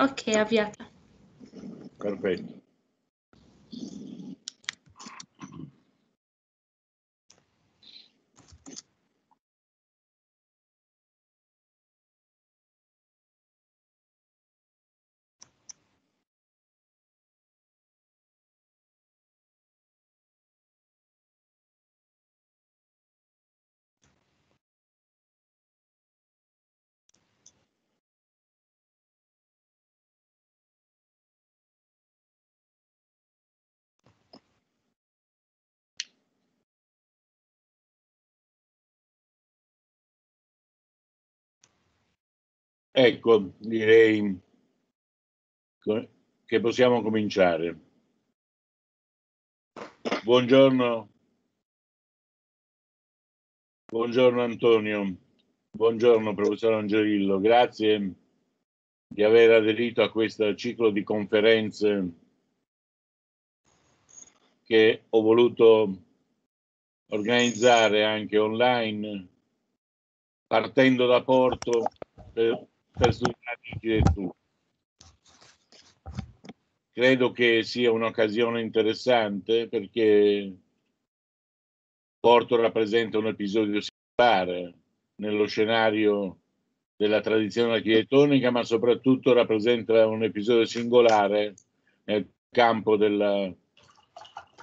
Ok, avviata. Perfetto. Ecco, direi che possiamo cominciare. Buongiorno. Buongiorno Antonio, buongiorno professor Angelillo, grazie di aver aderito a questo ciclo di conferenze che ho voluto organizzare anche online partendo da Porto per eh, per su un'architettura. Credo che sia un'occasione interessante perché Porto rappresenta un episodio singolare nello scenario della tradizione architettonica, ma soprattutto rappresenta un episodio singolare nel campo delle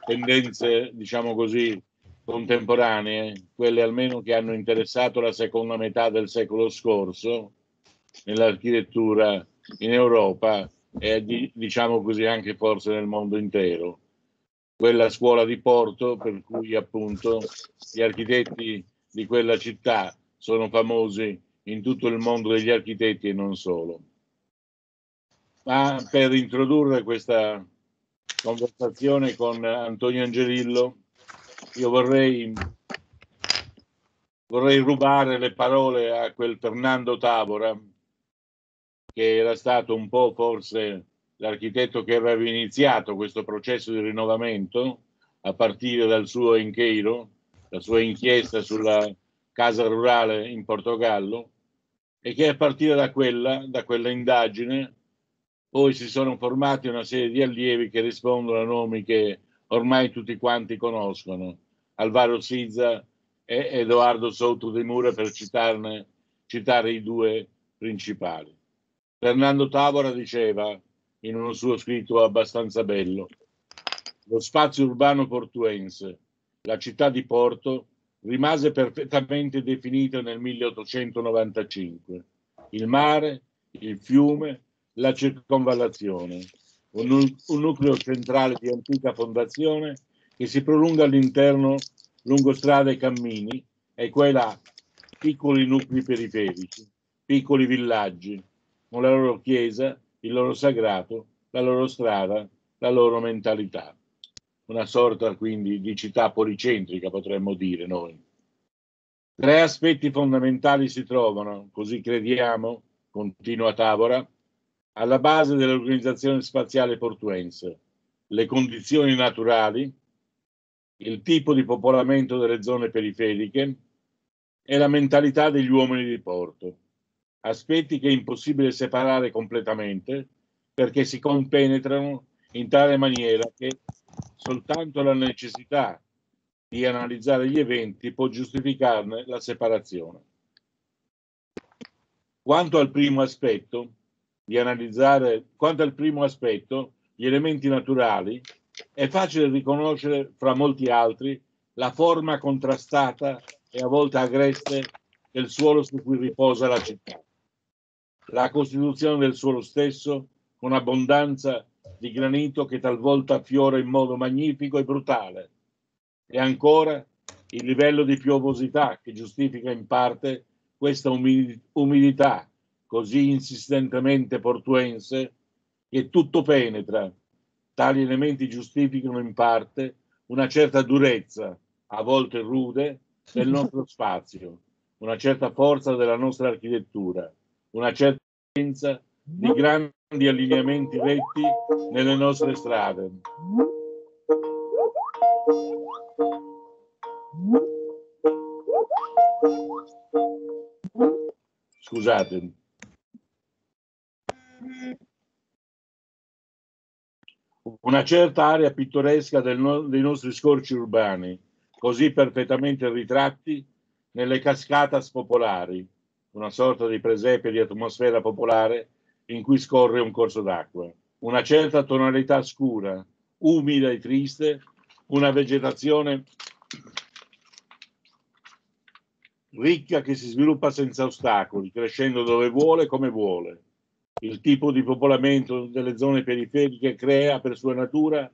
tendenze, diciamo così, contemporanee, quelle almeno che hanno interessato la seconda metà del secolo scorso, nell'architettura in Europa e diciamo così anche forse nel mondo intero. Quella scuola di Porto per cui appunto gli architetti di quella città sono famosi in tutto il mondo degli architetti e non solo. Ma per introdurre questa conversazione con Antonio Angelillo, io vorrei, vorrei rubare le parole a quel Fernando Tavora che era stato un po' forse l'architetto che aveva iniziato questo processo di rinnovamento a partire dal suo incheiro, la sua inchiesta sulla casa rurale in Portogallo e che a partire da quella, da quella indagine poi si sono formati una serie di allievi che rispondono a nomi che ormai tutti quanti conoscono, Alvaro Sizza e Edoardo Souto di Mura per citarne, citare i due principali. Fernando Tavora diceva, in uno suo scritto abbastanza bello, lo spazio urbano portuense, la città di Porto, rimase perfettamente definita nel 1895. Il mare, il fiume, la circonvallazione, un, un nucleo centrale di antica fondazione che si prolunga all'interno lungo strade e cammini e qua e là piccoli nuclei periferici, piccoli villaggi, con la loro chiesa, il loro sagrato, la loro strada, la loro mentalità. Una sorta quindi di città policentrica potremmo dire noi. Tre aspetti fondamentali si trovano, così crediamo, continua Tavora, alla base dell'organizzazione spaziale portuense, le condizioni naturali, il tipo di popolamento delle zone periferiche e la mentalità degli uomini di porto aspetti che è impossibile separare completamente perché si compenetrano in tale maniera che soltanto la necessità di analizzare gli eventi può giustificarne la separazione. Quanto al primo aspetto, di analizzare, quanto al primo aspetto, gli elementi naturali, è facile riconoscere fra molti altri la forma contrastata e a volte agreste del suolo su cui riposa la città la costituzione del suolo stesso con abbondanza di granito che talvolta affiora in modo magnifico e brutale, e ancora il livello di piovosità che giustifica in parte questa umidità così insistentemente portuense che tutto penetra. Tali elementi giustificano in parte una certa durezza, a volte rude, del nostro spazio, una certa forza della nostra architettura, una certa presenza di grandi allineamenti retti nelle nostre strade. Scusate. Una certa area pittoresca no dei nostri scorci urbani, così perfettamente ritratti nelle cascate spopolari, una sorta di presepe di atmosfera popolare in cui scorre un corso d'acqua. Una certa tonalità scura, umida e triste, una vegetazione ricca che si sviluppa senza ostacoli, crescendo dove vuole, come vuole. Il tipo di popolamento delle zone periferiche crea per sua natura,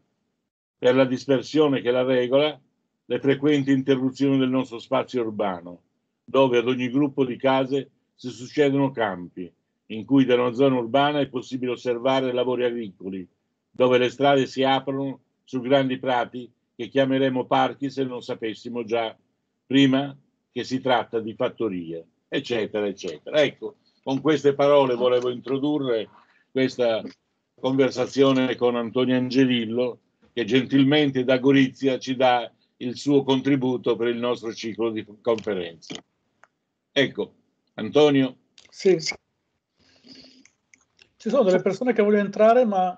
per la dispersione che la regola, le frequenti interruzioni del nostro spazio urbano dove ad ogni gruppo di case si succedono campi, in cui da una zona urbana è possibile osservare lavori agricoli, dove le strade si aprono su grandi prati che chiameremo parchi se non sapessimo già prima che si tratta di fattorie, eccetera, eccetera. Ecco, con queste parole volevo introdurre questa conversazione con Antonio Angelillo che gentilmente da Gorizia ci dà il suo contributo per il nostro ciclo di conferenze. Ecco, Antonio. Sì, sì. Ci sono delle persone che vogliono entrare, ma...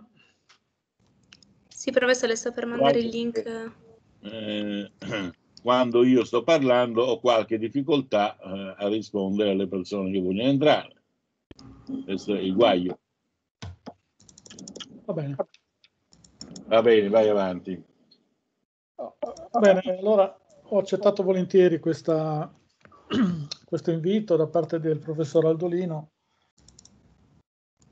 Sì, professore, le sto per mandare Guarda. il link. Eh, quando io sto parlando ho qualche difficoltà eh, a rispondere alle persone che vogliono entrare. Questo è il guaio. Va bene. Va bene, vai avanti. Ah, ah, va bene, allora ho accettato volentieri questa, questo invito da parte del professor Aldolino.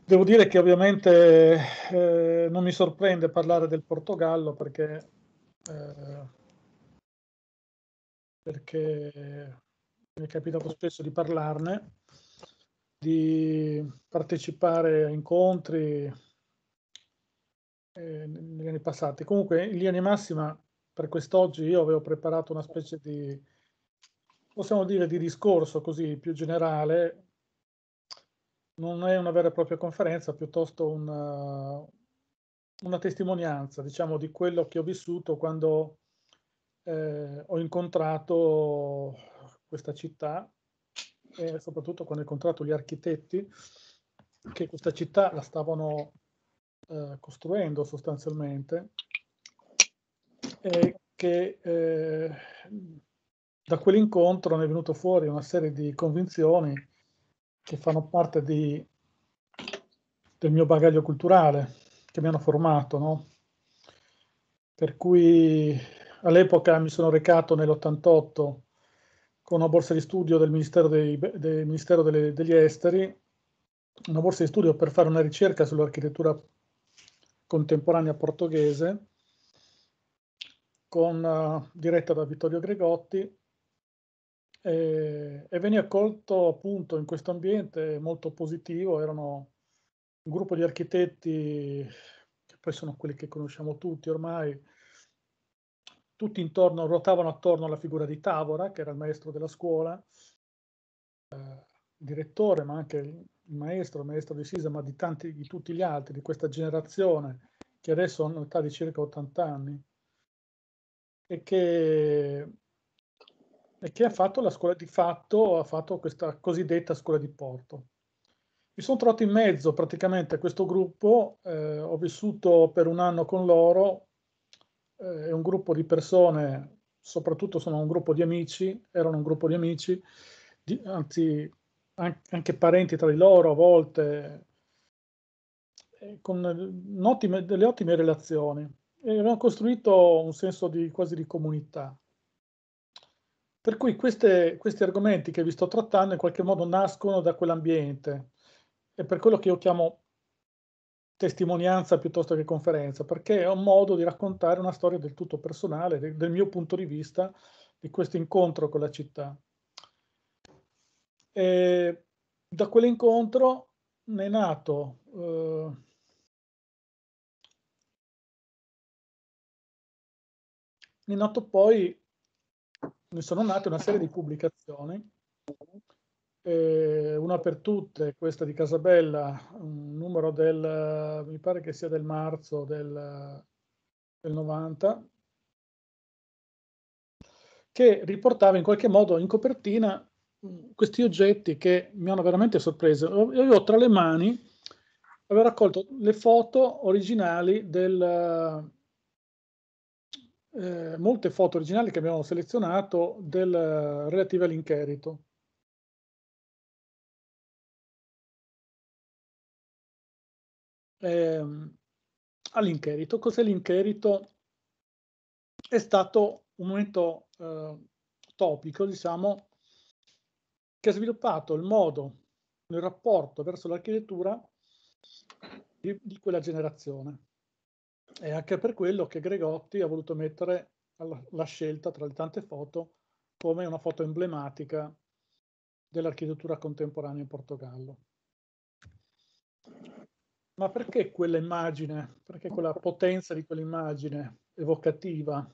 Devo dire che ovviamente eh, non mi sorprende parlare del Portogallo perché, eh, perché mi è capitato spesso di parlarne, di partecipare a incontri eh, negli anni passati. Comunque, in linea di massima, per quest'oggi io avevo preparato una specie di possiamo dire di discorso così più generale, non è una vera e propria conferenza, piuttosto una, eh, una testimonianza, diciamo, di quello che ho vissuto quando eh, ho incontrato questa città e soprattutto quando ho incontrato gli architetti che questa città la stavano eh, costruendo sostanzialmente e che eh, da quell'incontro ne è venuto fuori una serie di convinzioni che fanno parte di, del mio bagaglio culturale, che mi hanno formato. No? Per cui all'epoca mi sono recato nell'88 con una borsa di studio del Ministero, dei, del Ministero delle, degli Esteri, una borsa di studio per fare una ricerca sull'architettura contemporanea portoghese, con, uh, diretta da Vittorio Gregotti, e, e venne accolto appunto in questo ambiente molto positivo, erano un gruppo di architetti che poi sono quelli che conosciamo tutti ormai, tutti intorno, ruotavano attorno alla figura di Tavora, che era il maestro della scuola, eh, il direttore, ma anche il maestro, il maestro di Sisa, ma di, tanti, di tutti gli altri, di questa generazione, che adesso hanno un'età di circa 80 anni, e che e che ha fatto la scuola di fatto, ha fatto questa cosiddetta scuola di porto. Mi sono trovato in mezzo praticamente a questo gruppo, eh, ho vissuto per un anno con loro, eh, è un gruppo di persone, soprattutto sono un gruppo di amici, erano un gruppo di amici, di, anzi anche parenti tra di loro a volte, eh, con ottime, delle ottime relazioni e abbiamo costruito un senso di, quasi di comunità. Per cui queste, questi argomenti che vi sto trattando in qualche modo nascono da quell'ambiente. È per quello che io chiamo testimonianza piuttosto che conferenza, perché è un modo di raccontare una storia del tutto personale, del, del mio punto di vista, di questo incontro con la città. E da quell'incontro ne è nato eh, è nato poi ne sono nate una serie di pubblicazioni, eh, una per tutte, questa di Casabella, un numero del, mi pare che sia del marzo del, del 90, che riportava in qualche modo in copertina mm, questi oggetti che mi hanno veramente sorpreso. Io ho tra le mani, avevo raccolto le foto originali del, eh, molte foto originali che abbiamo selezionato del, eh, relative all'incherito. Eh, all'incherito, cos'è l'incherito? È stato un momento eh, topico, diciamo, che ha sviluppato il modo, il rapporto verso l'architettura di, di quella generazione. È anche per quello che Gregotti ha voluto mettere la scelta tra le tante foto come una foto emblematica dell'architettura contemporanea in Portogallo. Ma perché quella immagine, perché quella potenza di quell'immagine evocativa?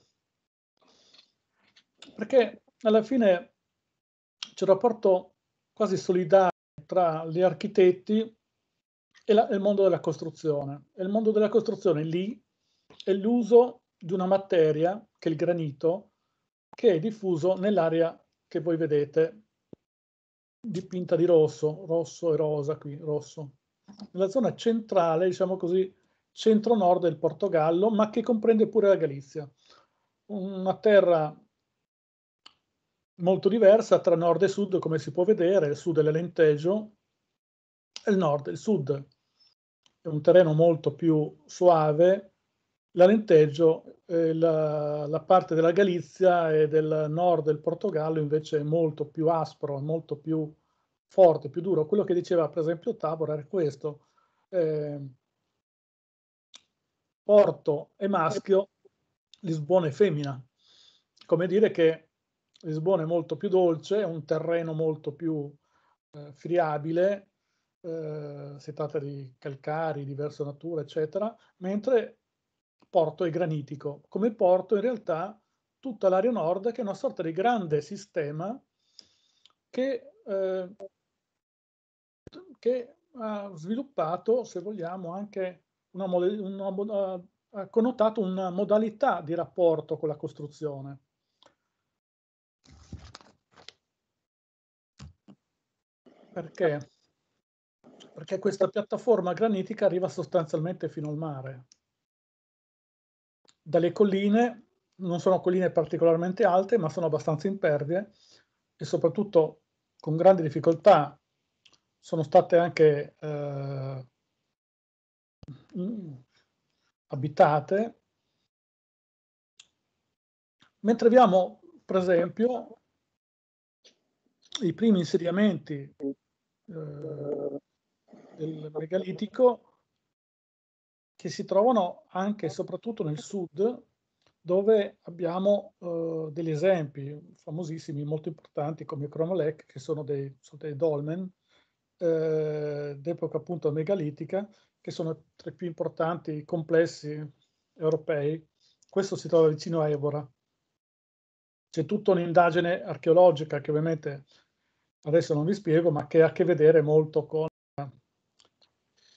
Perché alla fine c'è un rapporto quasi solidale tra gli architetti e, la, e il mondo della costruzione. E il mondo della costruzione lì è l'uso di una materia, che è il granito, che è diffuso nell'area che voi vedete dipinta di rosso, rosso e rosa qui, rosso. Nella zona centrale, diciamo così, centro-nord del Portogallo, ma che comprende pure la Galizia. Una terra molto diversa tra nord e sud, come si può vedere, il sud è l'Alentejo e il nord, il sud è un terreno molto più suave, l'alenteggio, eh, la, la, parte della Galizia e del nord del Portogallo invece è molto più aspro, molto più forte, più duro. Quello che diceva per esempio Tabor era questo. Eh, Porto è maschio, Lisbona è femmina. Come dire che Lisbona è molto più dolce, è un terreno molto più eh, friabile, eh, si tratta di calcari, diversa natura, eccetera, mentre Porto e Granitico. Come porto in realtà tutta l'area nord che è una sorta di grande sistema che, eh, che ha sviluppato, se vogliamo, anche una, una, una, ha connotato una modalità di rapporto con la costruzione. Perché? Perché questa piattaforma granitica arriva sostanzialmente fino al mare dalle colline, non sono colline particolarmente alte, ma sono abbastanza impervie e soprattutto con grandi difficoltà sono state anche eh, abitate, mentre abbiamo per esempio i primi insediamenti eh, del megalitico che si trovano anche e soprattutto nel sud, dove abbiamo eh, degli esempi famosissimi, molto importanti, come Cromolec, che sono dei, sono dei dolmen eh, d'epoca appunto megalitica, che sono tra i più importanti complessi europei. Questo si trova vicino a Evora. C'è tutta un'indagine archeologica che ovviamente adesso non vi spiego, ma che ha a che vedere molto con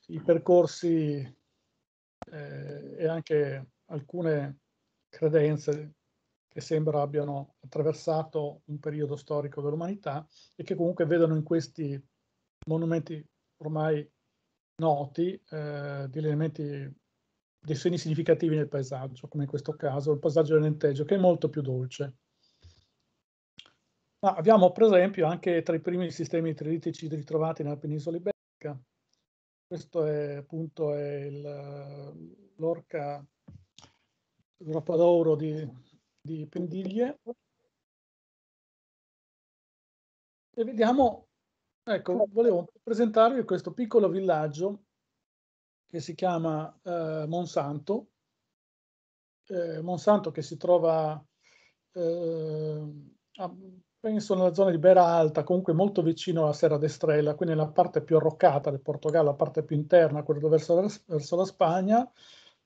i percorsi eh, e anche alcune credenze che sembra abbiano attraversato un periodo storico dell'umanità e che comunque vedono in questi monumenti ormai noti eh, degli elementi, dei segni significativi nel paesaggio, come in questo caso il paesaggio del Lenteggio, che è molto più dolce. Ma abbiamo per esempio anche tra i primi sistemi trilitici ritrovati nella penisola iberica, questo è appunto è il, ehm, l'orca Europa d'oro di, di Pendiglie. E vediamo, ecco, certo. volevo presentarvi questo piccolo villaggio che si chiama eh, Monsanto. Eh, Monsanto che si trova eh, a penso nella zona di Bera Alta, comunque molto vicino a Serra d'Estrella, quindi nella parte più arroccata del Portogallo, la parte più interna, quella verso la, verso la Spagna,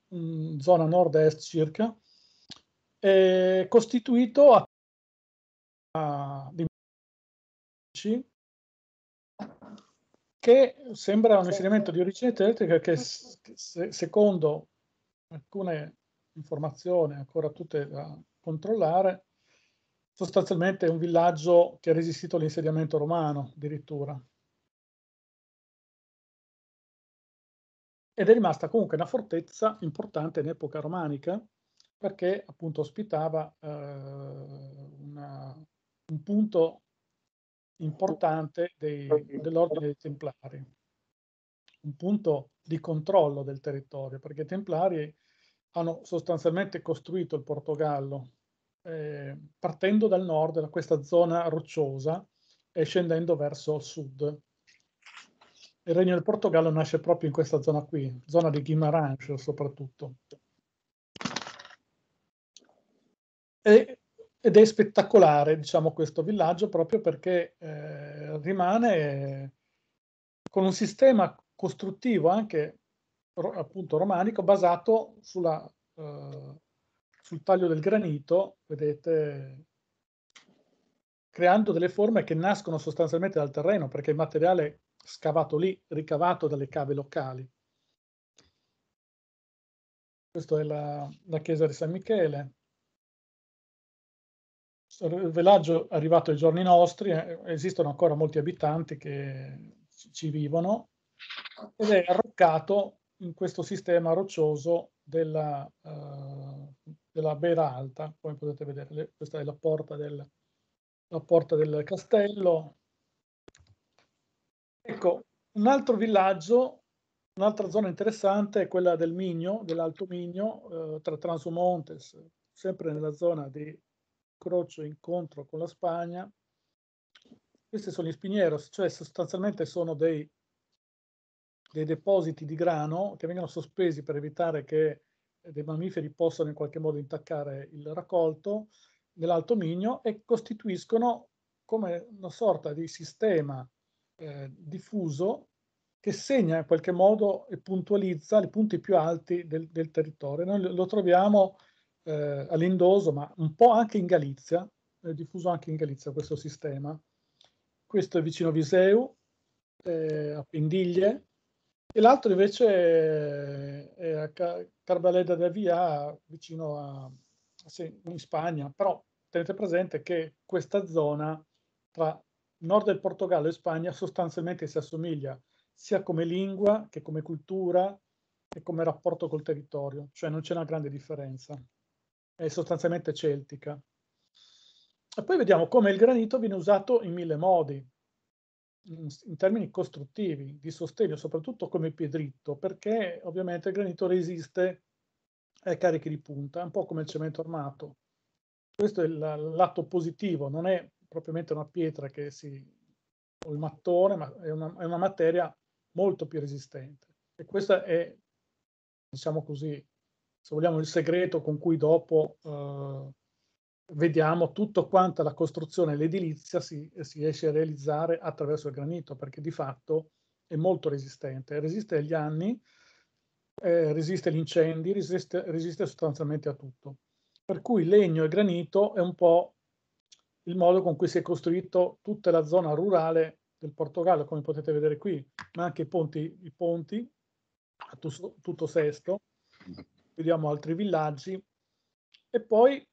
mh, mm, zona nord-est circa, è costituito a, a di che sembra un insegnamento di origine tedesca che, se, secondo alcune informazioni ancora tutte da controllare, sostanzialmente è un villaggio che ha resistito all'insediamento romano addirittura. Ed è rimasta comunque una fortezza importante in epoca romanica perché appunto ospitava eh, una, un punto importante dei, dell'ordine dei Templari, un punto di controllo del territorio, perché i Templari hanno sostanzialmente costruito il Portogallo eh, partendo dal nord, da questa zona rocciosa e scendendo verso sud. Il Regno del Portogallo nasce proprio in questa zona qui, zona di Guimarães soprattutto. E, ed è spettacolare, diciamo, questo villaggio proprio perché eh, rimane con un sistema costruttivo anche appunto romanico basato sulla eh, sul taglio del granito, vedete, creando delle forme che nascono sostanzialmente dal terreno, perché il materiale scavato lì, ricavato dalle cave locali. Questa è la, la chiesa di San Michele. Il velaggio è arrivato ai giorni nostri, eh, esistono ancora molti abitanti che ci vivono ed è arroccato in questo sistema roccioso della, eh, della Bera Alta, come potete vedere, le, questa è la porta, del, la porta del castello. Ecco, un altro villaggio, un'altra zona interessante è quella del Migno, dell'Alto Migno, eh, tra Transumontes, sempre nella zona di Crocio incontro con la Spagna. Questi sono gli spinieros, cioè sostanzialmente sono dei, dei depositi di grano che vengono sospesi per evitare che dei mammiferi possono in qualche modo intaccare il raccolto dell'alto migno e costituiscono come una sorta di sistema eh, diffuso che segna in qualche modo e puntualizza i punti più alti del, del territorio. Noi lo troviamo eh, all'Indoso, ma un po' anche in Galizia, è diffuso anche in Galizia questo sistema. Questo è vicino Viseu, eh, a Pendiglie, e l'altro invece è a Carbaleda de Via, vicino a, in Spagna. Però tenete presente che questa zona tra nord del Portogallo e Spagna sostanzialmente si assomiglia sia come lingua che come cultura e come rapporto col territorio, cioè non c'è una grande differenza, è sostanzialmente celtica. E poi vediamo come il granito viene usato in mille modi, in, termini costruttivi, di sostegno, soprattutto come piedritto, perché ovviamente il granito resiste ai carichi di punta, un po' come il cemento armato. Questo è il lato positivo, non è propriamente una pietra che si, o il mattone, ma è una, è una materia molto più resistente. E questo è, diciamo così, se vogliamo, il segreto con cui dopo eh, vediamo tutto quanto la costruzione e l'edilizia si, si, riesce a realizzare attraverso il granito, perché di fatto è molto resistente, resiste agli anni, eh, resiste agli incendi, resiste, resiste sostanzialmente a tutto. Per cui legno e granito è un po' il modo con cui si è costruito tutta la zona rurale del Portogallo, come potete vedere qui, ma anche i ponti, i ponti a tutto, tutto sesto, mm. vediamo altri villaggi, e poi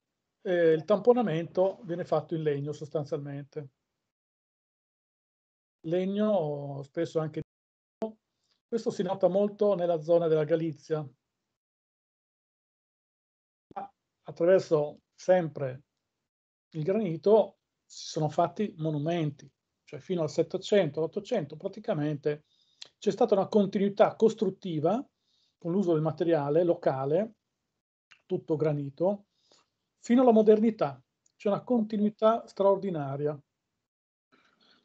eh, il tamponamento viene fatto in legno sostanzialmente. Legno spesso anche di questo si nota molto nella zona della Galizia. Attraverso sempre il granito si sono fatti monumenti, cioè fino al 700, 800 praticamente c'è stata una continuità costruttiva con l'uso del materiale locale, tutto granito, fino alla modernità. C'è una continuità straordinaria.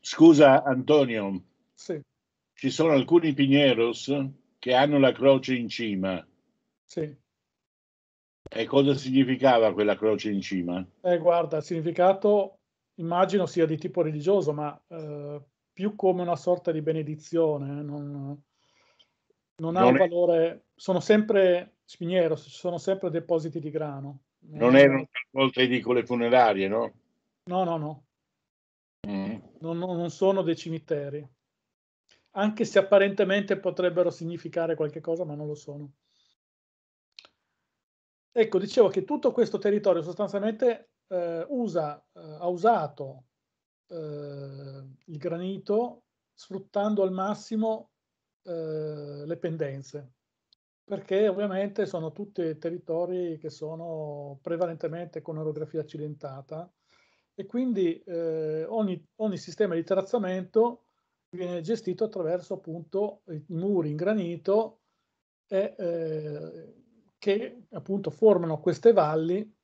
Scusa Antonio, sì. ci sono alcuni Pineros che hanno la croce in cima. Sì. E cosa significava quella croce in cima? Eh, guarda, il significato immagino sia di tipo religioso, ma eh, più come una sorta di benedizione. Eh, non, non ha non un valore. È... Sono sempre ci sono sempre depositi di grano. Non eh. erano talvolta edicole funerarie, no? No, no, no. Mm. Non, non, sono dei cimiteri. Anche se apparentemente potrebbero significare qualche cosa, ma non lo sono. Ecco, dicevo che tutto questo territorio sostanzialmente eh, usa, eh, ha usato eh, il granito sfruttando al massimo eh, le pendenze perché ovviamente sono tutti territori che sono prevalentemente con orografia accidentata e quindi eh, ogni, ogni, sistema di terrazzamento viene gestito attraverso appunto i muri in granito e, eh, che appunto formano queste valli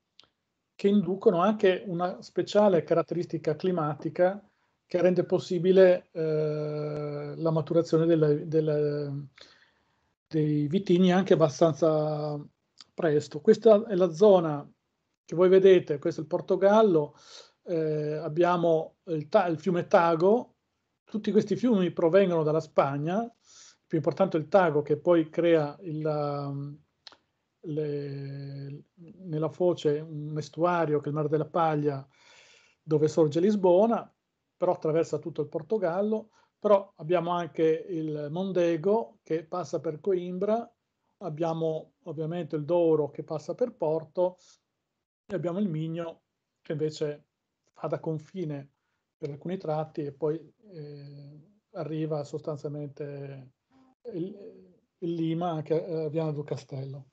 che inducono anche una speciale caratteristica climatica che rende possibile eh, la maturazione della, della dei vitigni anche abbastanza presto. Questa è la zona che voi vedete, questo è il Portogallo, eh, abbiamo il, il, fiume Tago, tutti questi fiumi provengono dalla Spagna, il più importante è il Tago che poi crea il, um, le, nella foce un estuario che è il Mar della Paglia dove sorge Lisbona, però attraversa tutto il Portogallo però abbiamo anche il Mondego che passa per Coimbra, abbiamo ovviamente il Douro che passa per Porto e abbiamo il Migno che invece fa da confine per alcuni tratti e poi eh, arriva sostanzialmente il, il Lima anche eh, a Viana del Castello.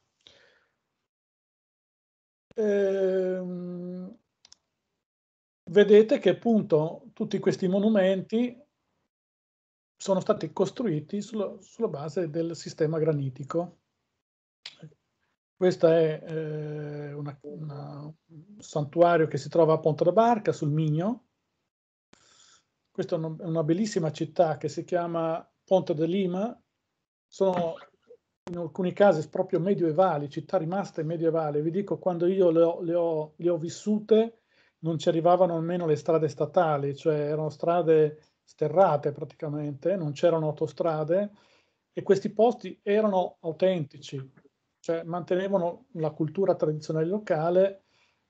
Ehm, vedete che appunto tutti questi monumenti sono stati costruiti sulla, sulla base del sistema granitico. Questo è eh, una, una, un santuario che si trova a Ponte da Barca, sul Migno. Questa è un, una bellissima città che si chiama Ponte de Lima. Sono in alcuni casi proprio medievali, città rimaste medievali. Vi dico, quando io le ho, le ho, le ho vissute non ci arrivavano nemmeno le strade statali, cioè erano strade sterrate praticamente, non c'erano autostrade e questi posti erano autentici, cioè mantenevano la cultura tradizionale locale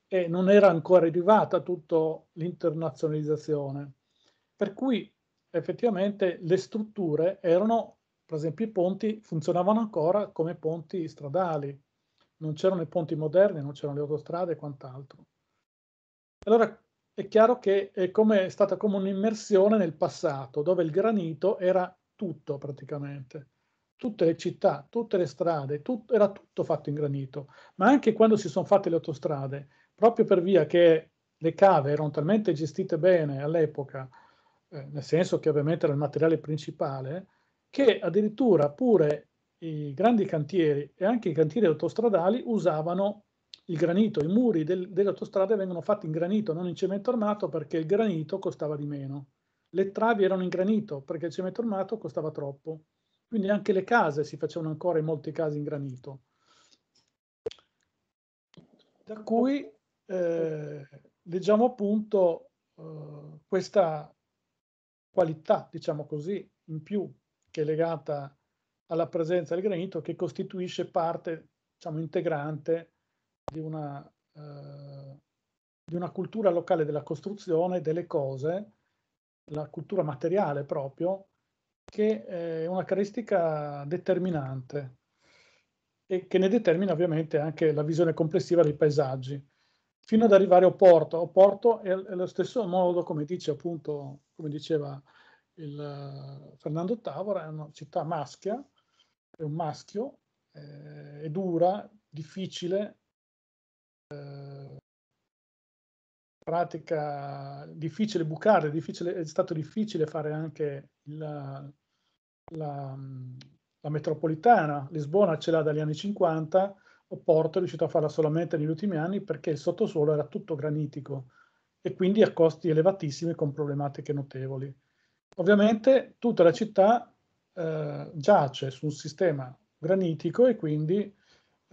e non era ancora arrivata tutta l'internazionalizzazione. Per cui effettivamente le strutture erano, per esempio i ponti funzionavano ancora come ponti stradali, non c'erano i ponti moderni, non c'erano le autostrade e quant'altro. Allora è chiaro che è, come, è stata come un'immersione nel passato, dove il granito era tutto praticamente. Tutte le città, tutte le strade, tut, era tutto fatto in granito. Ma anche quando si sono fatte le autostrade, proprio per via che le cave erano talmente gestite bene all'epoca, eh, nel senso che ovviamente era il materiale principale, che addirittura pure i grandi cantieri e anche i cantieri autostradali usavano il granito, i muri del, delle autostrade vengono fatti in granito, non in cemento armato perché il granito costava di meno. Le travi erano in granito perché il cemento armato costava troppo. Quindi anche le case si facevano ancora in molti casi in granito. Da cui eh, leggiamo appunto eh, questa qualità, diciamo così, in più che è legata alla presenza del granito che costituisce parte diciamo, integrante di una, eh, di una cultura locale della costruzione delle cose, la cultura materiale proprio, che è una caratteristica determinante e che ne determina ovviamente anche la visione complessiva dei paesaggi, fino ad arrivare a Oporto. Oporto è allo stesso modo, come dice appunto, come diceva il eh, Fernando Tavora, è una città maschia, è un maschio, eh, è dura, difficile, eh, pratica difficile bucare, difficile, è stato difficile fare anche la, la, la metropolitana. Lisbona ce l'ha dagli anni 50, Porto è riuscito a farla solamente negli ultimi anni perché il sottosuolo era tutto granitico e quindi a costi elevatissimi con problematiche notevoli. Ovviamente tutta la città eh, giace su un sistema granitico e quindi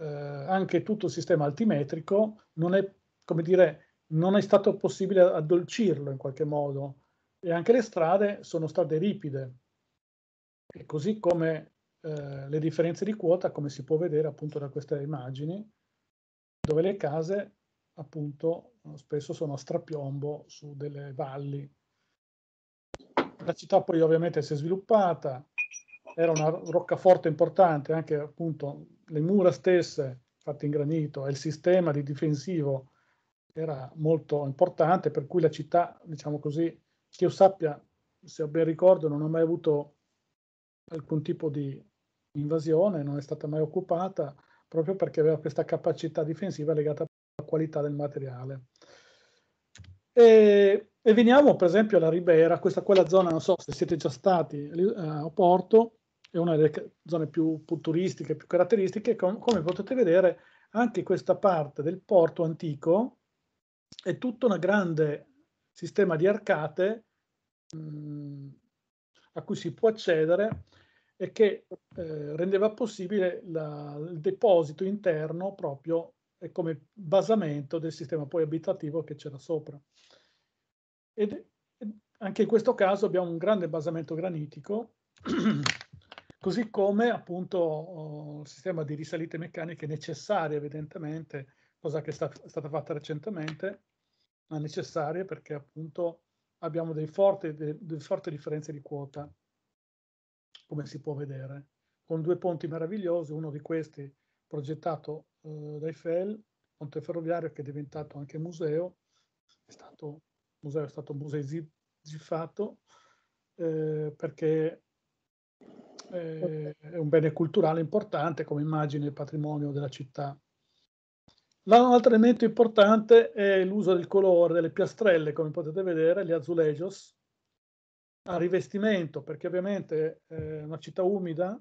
eh, anche tutto il sistema altimetrico non è, come dire, non è stato possibile addolcirlo in qualche modo e anche le strade sono state ripide e così come eh, le differenze di quota come si può vedere appunto da queste immagini dove le case appunto spesso sono a strapiombo su delle valli la città poi ovviamente si è sviluppata era una roccaforte importante anche appunto le mura stesse fatte in granito e il sistema di difensivo era molto importante, per cui la città, diciamo così, che io sappia, se ho ben ricordo, non ha mai avuto alcun tipo di invasione, non è stata mai occupata, proprio perché aveva questa capacità difensiva legata alla qualità del materiale. E, e veniamo per esempio alla Ribera, questa quella zona, non so se siete già stati eh, a Porto, è una delle zone più, più turistiche, più caratteristiche, com- come potete vedere anche questa parte del porto antico è tutto un grande sistema di arcate mh, mm, a cui si può accedere e che eh, rendeva possibile la, il deposito interno proprio come basamento del sistema poi abitativo che c'era sopra. Ed, anche in questo caso abbiamo un grande basamento granitico Così come appunto il sistema di risalite meccaniche necessarie evidentemente, cosa che è, stata fatta recentemente, ma necessarie perché appunto abbiamo delle forti de- differenze di quota, come si può vedere, con due ponti meravigliosi, uno di questi progettato eh, dai FEL, ponte ferroviario che è diventato anche museo, è stato, museo è stato museizzato eh, perché eh, è un bene culturale importante come immagine e patrimonio della città. L'altro elemento importante è l'uso del colore delle piastrelle, come potete vedere, gli azulejos, a rivestimento, perché ovviamente è eh, una città umida,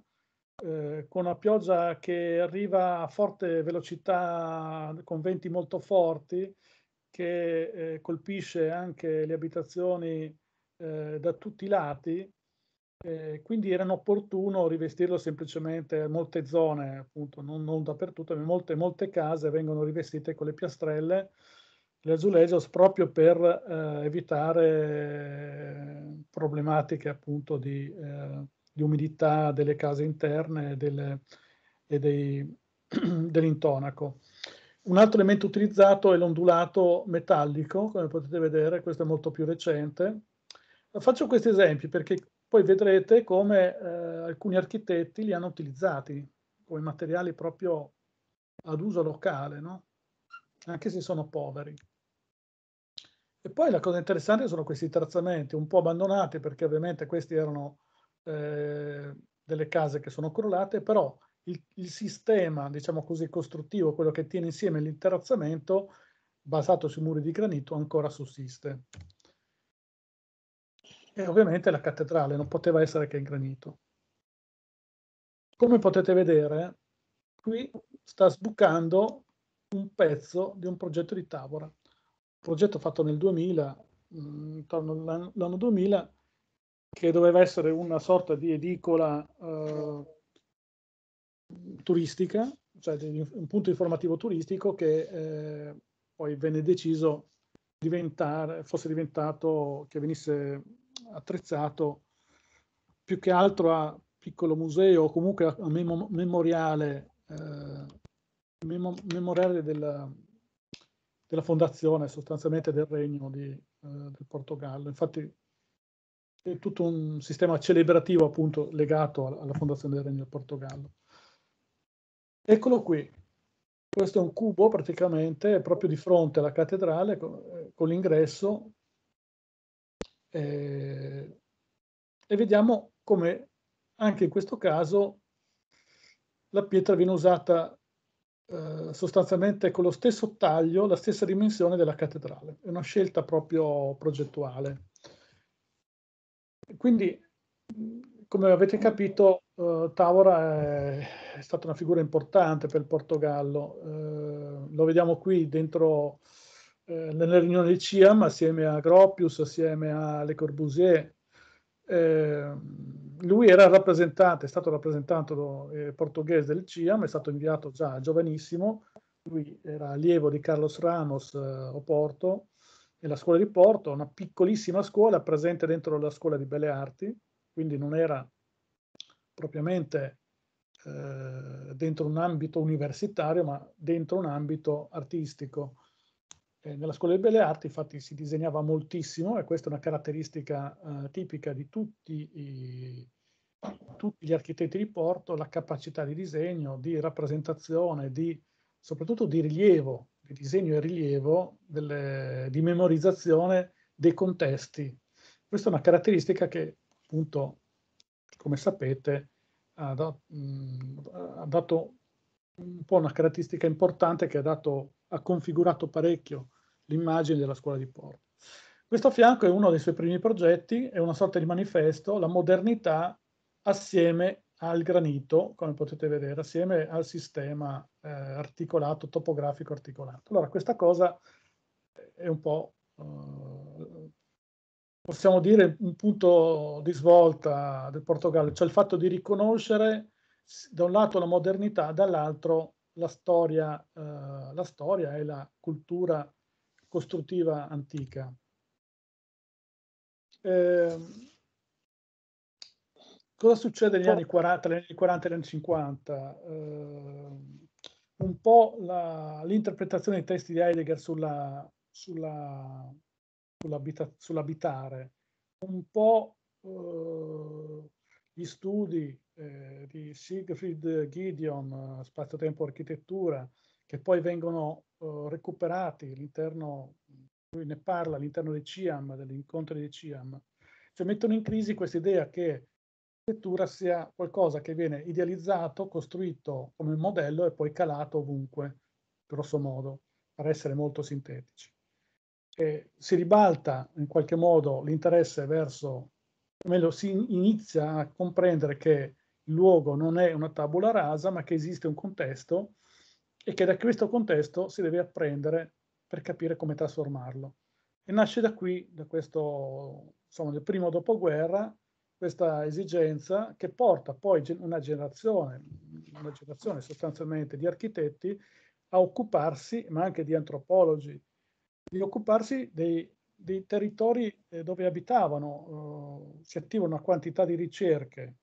eh, con una pioggia che arriva a forte velocità, con venti molto forti, che eh, colpisce anche le abitazioni eh, da tutti i lati, eh, quindi era opportuno rivestirlo semplicemente, in molte zone, appunto, non, non dappertutto, ma molte, molte, case vengono rivestite con le piastrelle, le azulejos, proprio per eh, evitare eh, problematiche appunto di, eh, di, umidità delle case interne e, delle, e dei, dell'intonaco. Un altro elemento utilizzato è l'ondulato metallico, come potete vedere, questo è molto più recente, Faccio questi esempi perché poi vedrete come eh, alcuni architetti li hanno utilizzati come materiali proprio ad uso locale, no? anche se sono poveri. E poi la cosa interessante sono questi terrazzamenti, un po' abbandonati perché ovviamente queste erano eh, delle case che sono crollate, però il, il, sistema, diciamo così, costruttivo, quello che tiene insieme l'interrazzamento basato sui muri di granito, ancora sussiste e ovviamente la cattedrale non poteva essere che in granito. Come potete vedere, qui sta sbucando un pezzo di un progetto di Tavora, un progetto fatto nel 2000, mm, intorno all'anno 2000, che doveva essere una sorta di edicola eh, turistica, cioè un punto informativo turistico che eh, poi venne deciso diventare, fosse diventato, che venisse attrezzato più che altro a piccolo museo o comunque a memo, memoriale, eh, memo, memoriale della, della, fondazione sostanzialmente del regno di, eh, del Portogallo. Infatti è tutto un sistema celebrativo appunto legato alla, alla fondazione del regno del Portogallo. Eccolo qui, questo è un cubo praticamente proprio di fronte alla cattedrale con, eh, con l'ingresso eh, e vediamo come anche in questo caso la pietra viene usata eh, sostanzialmente con lo stesso taglio, la stessa dimensione della cattedrale. È una scelta proprio progettuale. Quindi, come avete capito, eh, Tavora è, è, stata una figura importante per il Portogallo. Eh, lo vediamo qui dentro eh, nella riunione riunioni di CIAM assieme a Gropius, assieme a Le Corbusier. Eh, lui era rappresentante, è stato rappresentante eh, portoghese del CIAM, è stato inviato già giovanissimo, lui era allievo di Carlos Ramos a eh, Porto, nella scuola di Porto, una piccolissima scuola presente dentro la scuola di Belle Arti, quindi non era propriamente eh, dentro un ambito universitario, ma dentro un ambito artistico eh, nella scuola delle belle arti infatti si disegnava moltissimo e questa è una caratteristica eh, tipica di tutti, i, tutti, gli architetti di Porto, la capacità di disegno, di rappresentazione, di, soprattutto di rilievo, di disegno e rilievo, delle, di memorizzazione dei contesti. Questa è una caratteristica che appunto, come sapete, ha, da, mh, mm, ha dato un po' una caratteristica importante che ha dato ha configurato parecchio l'immagine della scuola di Porto. Questo a fianco è uno dei suoi primi progetti, è una sorta di manifesto, la modernità assieme al granito, come potete vedere, assieme al sistema eh, articolato, topografico articolato. Allora, questa cosa è un po', eh, possiamo dire, un punto di svolta del Portogallo, cioè il fatto di riconoscere da un lato la modernità, dall'altro la storia, eh, la storia e la cultura costruttiva antica. Eh, cosa succede negli anni 40, negli anni 40 e negli anni 50? Eh, un po' l'interpretazione dei testi di Heidegger sulla, sulla, sull'abita, sull'abitare, un po' eh, gli studi eh, di Siegfried Gideon, eh, spazio-tempo architettura, che poi vengono eh, recuperati all'interno, lui ne parla all'interno dei CIAM, degli incontri dei CIAM, cioè mettono in crisi questa idea che l'architettura sia qualcosa che viene idealizzato, costruito come modello e poi calato ovunque, grosso modo, per essere molto sintetici. E si ribalta in qualche modo l'interesse verso, meglio, si inizia a comprendere che il luogo non è una tabula rasa, ma che esiste un contesto e che da questo contesto si deve apprendere per capire come trasformarlo. E nasce da qui, da questo, insomma, del primo dopoguerra, questa esigenza che porta poi una generazione, una generazione sostanzialmente di architetti a occuparsi, ma anche di antropologi, di occuparsi dei, dei territori eh, dove abitavano. Eh, si attiva una quantità di ricerche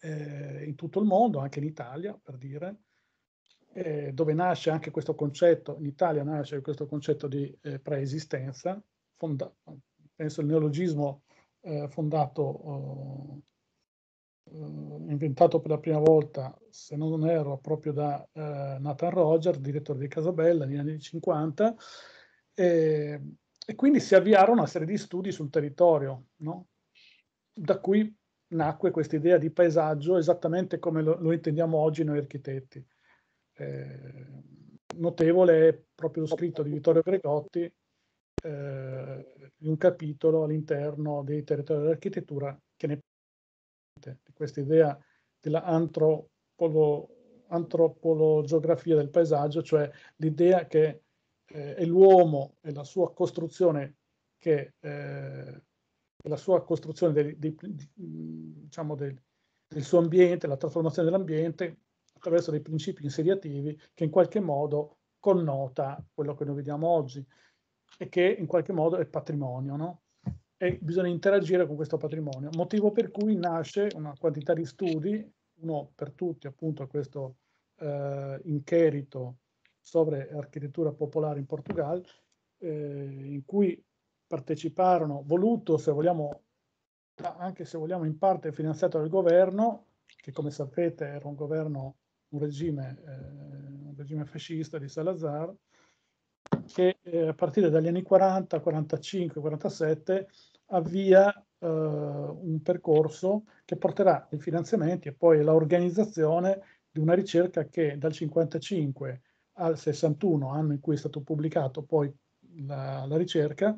eh, in tutto il mondo, anche in Italia per dire, eh, dove nasce anche questo concetto, in Italia nasce questo concetto di eh, preesistenza, fonda- penso il neologismo eh, fondato, oh, eh, inventato per la prima volta, se non erro, proprio da eh, Nathan Roger, direttore di Casabella negli anni 50, e, e quindi si avviarono una serie di studi sul territorio, no? da cui nacque questa idea di paesaggio esattamente come lo, lo intendiamo oggi noi architetti. Eh, notevole è proprio lo scritto di Vittorio Gregotti eh, in un capitolo all'interno dei territori dell'architettura che ne parla di questa idea della antropolo, antropologiografia del paesaggio, cioè l'idea che eh, è l'uomo e la sua costruzione che eh, la sua costruzione dei, dei, diciamo del, del, suo ambiente, la trasformazione dell'ambiente attraverso dei principi insediativi che in qualche modo connota quello che noi vediamo oggi e che in qualche modo è patrimonio, no? E bisogna interagire con questo patrimonio, motivo per cui nasce una quantità di studi, uno per tutti appunto questo eh, incherito sobre architettura popolare in Portogallo, eh, in cui parteciparono, voluto se vogliamo, anche se vogliamo in parte finanziato dal governo, che come sapete era un governo un regime, eh, un regime fascista di Salazar, che eh, a partire dagli anni 40, 45, 47 avvia eh, un percorso che porterà ai finanziamenti e poi all'organizzazione di una ricerca che dal 55 al 61, anno in cui è stato pubblicato poi la, la ricerca,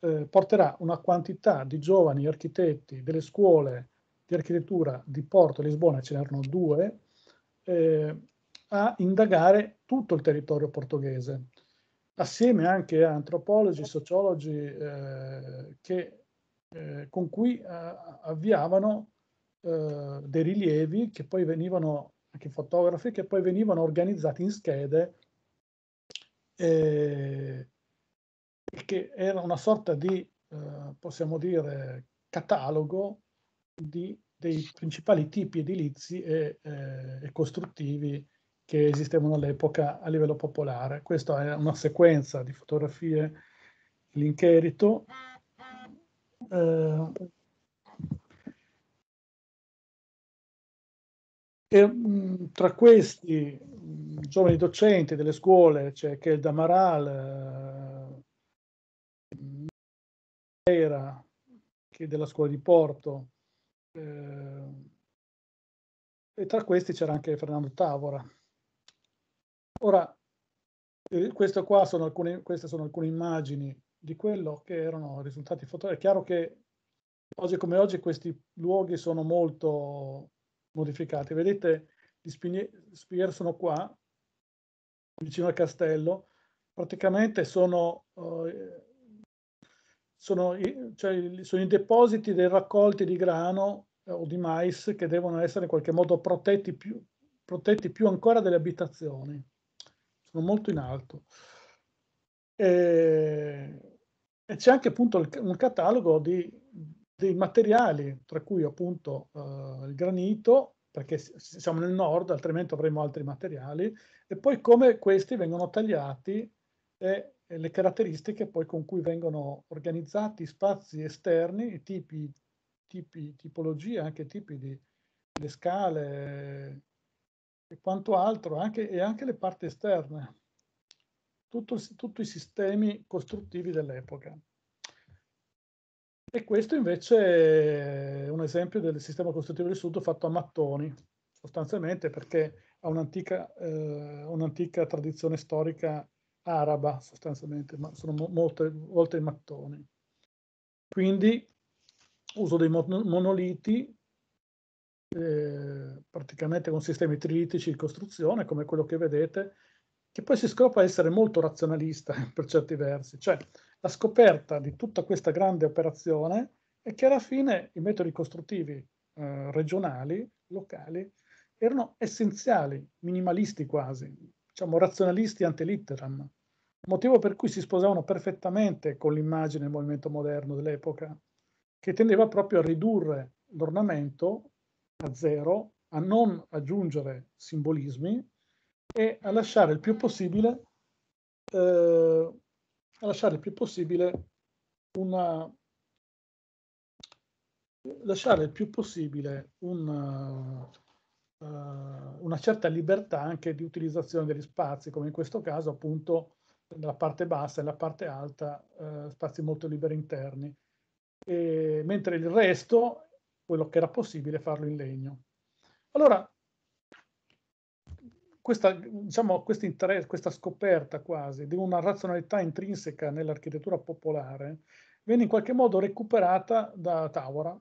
eh, porterà una quantità di giovani architetti delle scuole di architettura di Porto e Lisbona, ce n'erano due, eh, a indagare tutto il territorio portoghese, assieme anche a antropologi, sociologi eh, che, eh, con cui eh, avviavano eh, dei rilievi che poi venivano, anche fotografi, che poi venivano organizzati in schede eh, che era una sorta di, possiamo dire, catalogo di dei principali tipi edilizi e, eh, e costruttivi che esistevano all'epoca a livello popolare. Questa è una sequenza di fotografie l'incherito. Eh, e, mh, mm, tra questi mh, mm, giovani docenti delle scuole c'è cioè Kel Damaral, eh, mm, era che della scuola di Porto, Ehm, e tra questi c'era anche Fernando Tavora. Ora, eh, questo qua sono alcune, queste sono alcune immagini di quello che erano risultati fotografici. È chiaro che oggi come oggi questi luoghi sono molto modificati. Vedete, gli spinieri sono qua, vicino al castello, praticamente sono, eh, sono, cioè, sono i depositi dei raccolti di grano eh, o di mais che devono essere in qualche modo protetti più, protetti più ancora delle abitazioni. Sono molto in alto. E, e c'è anche appunto il, un catalogo di, dei materiali, tra cui appunto eh, il granito, perché siamo nel nord, altrimenti avremo altri materiali, e poi come questi vengono tagliati e, e le caratteristiche poi con cui vengono organizzati spazi esterni, i tipi tipi, tipologie, anche tipi di le scale eh, e quanto altro, anche, e anche le parti esterne, tutti i sistemi costruttivi dell'epoca. E questo invece è un esempio del sistema costruttivo del Sud fatto a mattoni, sostanzialmente perché ha un'antica, eh, un'antica tradizione storica araba, sostanzialmente, ma sono mo- molte volte i mattoni. Quindi uso dei mon- monoliti eh, praticamente con sistemi trilitici di costruzione come quello che vedete, che poi si scopre essere molto razionalista per certi versi. Cioè la scoperta di tutta questa grande operazione è che alla fine i metodi costruttivi eh, regionali, locali, erano essenziali, minimalisti quasi, diciamo razionalisti ante litteram, motivo per cui si sposavano perfettamente con l'immagine del movimento moderno dell'epoca che tendeva proprio a ridurre l'ornamento a zero, a non aggiungere simbolismi e a lasciare il più possibile, eh, lasciare il più possibile una, lasciare il più possibile una, eh, una, certa libertà anche di utilizzazione degli spazi, come in questo caso appunto nella parte bassa e nella parte alta, uh, spazi molto liberi interni eh, mentre il resto, quello che era possibile, farlo in legno. Allora, questa, diciamo, questa scoperta quasi di una razionalità intrinseca nell'architettura popolare viene in qualche modo recuperata da Tavora.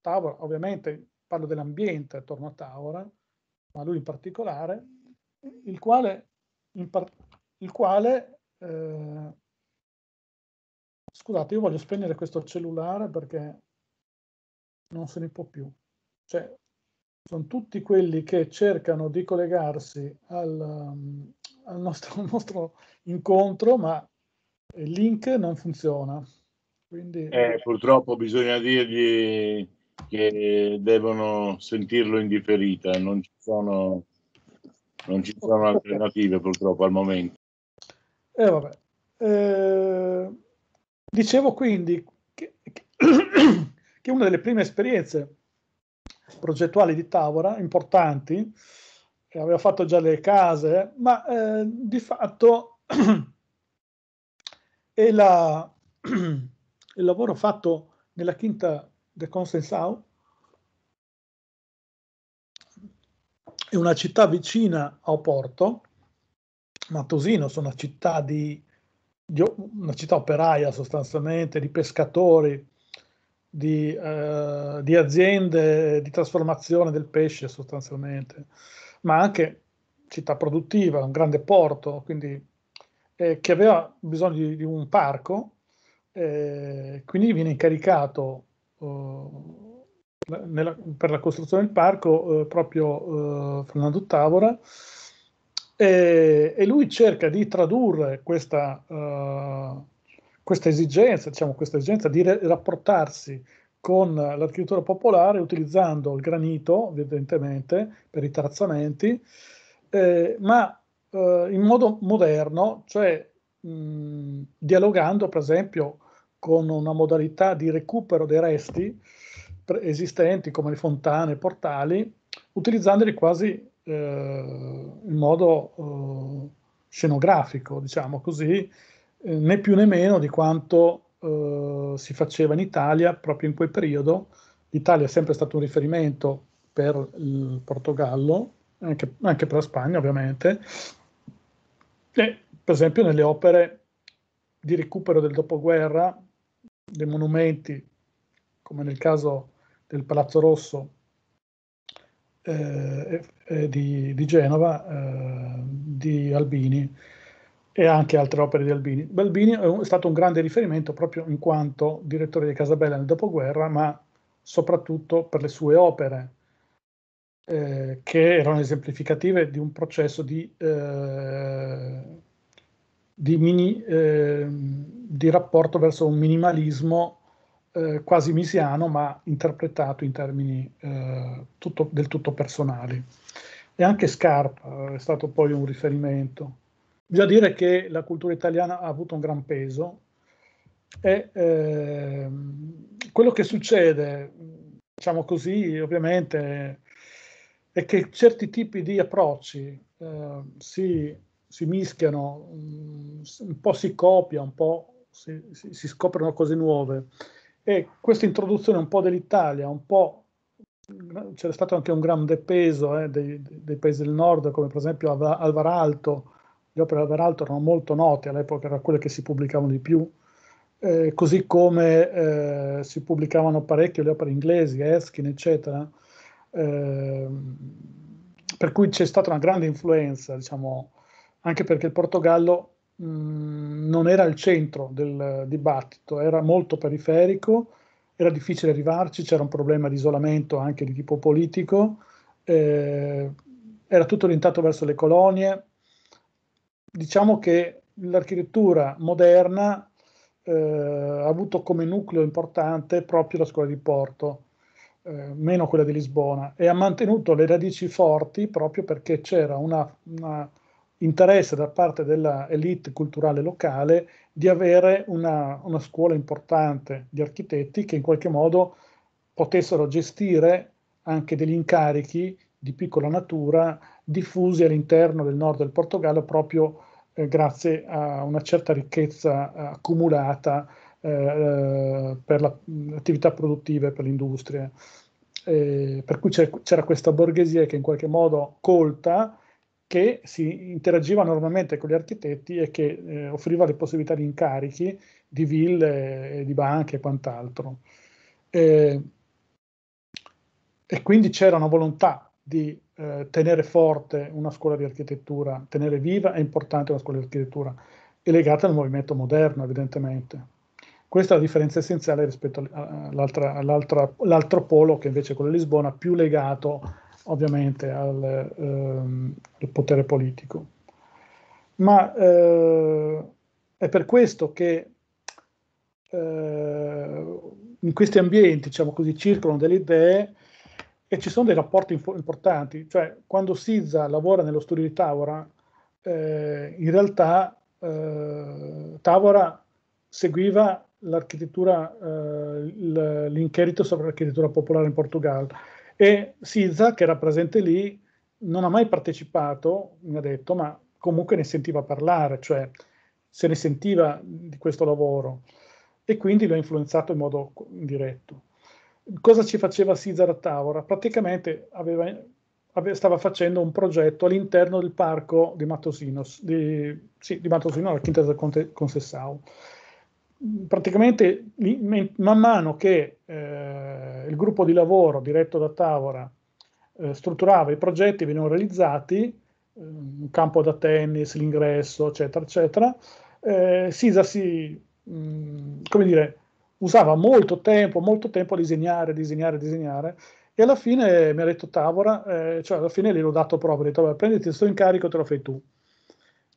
Tavora, ovviamente, parlo dell'ambiente attorno a Tavora, ma lui in particolare, il quale, in par- il quale eh, scusate, io voglio spegnere questo cellulare perché non se ne può più. Cioè, sono tutti quelli che cercano di collegarsi al, um, al nostro, nostro, incontro, ma il link non funziona. Quindi... Eh, purtroppo bisogna dirgli che devono sentirlo in differita, non ci sono, non ci sono alternative purtroppo al momento. E eh, vabbè. Eh... Dicevo quindi che, che una delle prime esperienze progettuali di Tavora, importanti, aveva fatto già le case, ma eh, di fatto è la, il lavoro fatto nella quinta de Consensau, è una città vicina a Oporto, Matosino, sono città di una città operaia sostanzialmente, di pescatori, di, eh, di, aziende di trasformazione del pesce sostanzialmente, ma anche città produttiva, un grande porto, quindi, eh, che aveva bisogno di, di un parco, eh, quindi viene incaricato eh, nella, per la costruzione del parco eh, proprio eh, Fernando Tavora. E, e lui cerca di tradurre questa, uh, questa esigenza, diciamo, questa esigenza di re- rapportarsi con l'architettura popolare utilizzando il granito, evidentemente, per i terrazzamenti, eh, ma eh, in modo moderno, cioè mh, dialogando per esempio con una modalità di recupero dei resti pre- esistenti come le fontane, portali, utilizzandoli quasi eh, in modo eh, scenografico, diciamo così, eh, né più né meno di quanto si faceva in Italia proprio in quel periodo. L'Italia è sempre stato un riferimento per il Portogallo, anche, anche per la Spagna ovviamente, e per esempio nelle opere di recupero del dopoguerra, dei monumenti, come nel caso del Palazzo Rosso eh, di, di, Genova eh, di Albini e anche altre opere di Albini. Albini è, un, è stato un grande riferimento proprio in quanto direttore di Casabella nel dopoguerra, ma soprattutto per le sue opere, eh, che erano esemplificative di un processo di, eh, di, mini, eh, di rapporto verso un minimalismo eh, quasi misiano, ma interpretato in termini eh, tutto, del tutto personali. E anche Scarpa eh, è stato poi un riferimento. Bisogna dire che la cultura italiana ha avuto un gran peso e eh, quello che succede, diciamo così, ovviamente, è che certi tipi di approcci ehm, si, si, mischiano, mm, un po' si copia, un po' si, si, si scoprono cose nuove e questa introduzione un po' dell'Italia, un po' c'era stato anche un grande peso eh, dei, dei, paesi del nord, come per esempio Alvar Alvaralto, le opere di Alvar Alvaralto erano molto note all'epoca, erano quelle che si pubblicavano di più, eh, così come eh, si pubblicavano parecchio le opere inglesi, Erskine, eccetera. Ehm, per cui c'è stata una grande influenza, diciamo, anche perché il Portogallo Mm, non era il centro del dibattito, era molto periferico, era difficile arrivarci, c'era un problema di isolamento anche di tipo politico, eh, era tutto orientato verso le colonie. Diciamo che l'architettura moderna eh, ha avuto come nucleo importante proprio la scuola di Porto, eh, meno quella di Lisbona, e ha mantenuto le radici forti proprio perché c'era una, una interesse da parte dell'elite culturale locale di avere una, una, scuola importante di architetti che in qualche modo potessero gestire anche degli incarichi di piccola natura diffusi all'interno del nord del Portogallo proprio eh, grazie a una certa ricchezza eh, accumulata eh, eh per l'attività produttiva e per l'industria. Eh, per cui c'era questa borghesia che in qualche modo colta, che si interagiva normalmente con gli architetti e che eh, offriva le possibilità di incarichi di ville, di banche e quant'altro. E, e quindi c'era una volontà di eh, tenere forte una scuola di architettura, tenere viva e importante una scuola di architettura, e legata al movimento moderno evidentemente. Questa è la differenza essenziale rispetto all'altro polo che invece è quello di Lisbona, più legato ovviamente al, ehm, al potere politico. Ma eh, è per questo che eh, in questi ambienti, diciamo così, circolano delle idee e ci sono dei rapporti inf- importanti. Cioè, quando Sizza lavora nello studio di Tavora, eh, in realtà eh, Tavora seguiva l'architettura, eh, l'incherito sopra l'architettura popolare in Portogallo e Sizza, che era presente lì, non ha mai partecipato, mi ha detto, ma comunque ne sentiva parlare, cioè se ne sentiva di questo lavoro e quindi lo ha influenzato in modo diretto. Cosa ci faceva Cesar a Tavora? Praticamente aveva, aveva, stava facendo un progetto all'interno del parco di Matosino, di, sì, di Matosino, la quinta del Conte, Consessau praticamente man mano che eh, il gruppo di lavoro diretto da Tavora eh, strutturava i progetti, venivano realizzati, eh, un campo da tennis, l'ingresso, eccetera, eccetera, eh, Sisa si, mh, mm, come dire, usava molto tempo, molto tempo a disegnare, disegnare, disegnare, e alla fine mi ha detto Tavora, eh, cioè alla fine gliel'ho dato proprio, ho detto, prenditi questo incarico, te lo fai tu.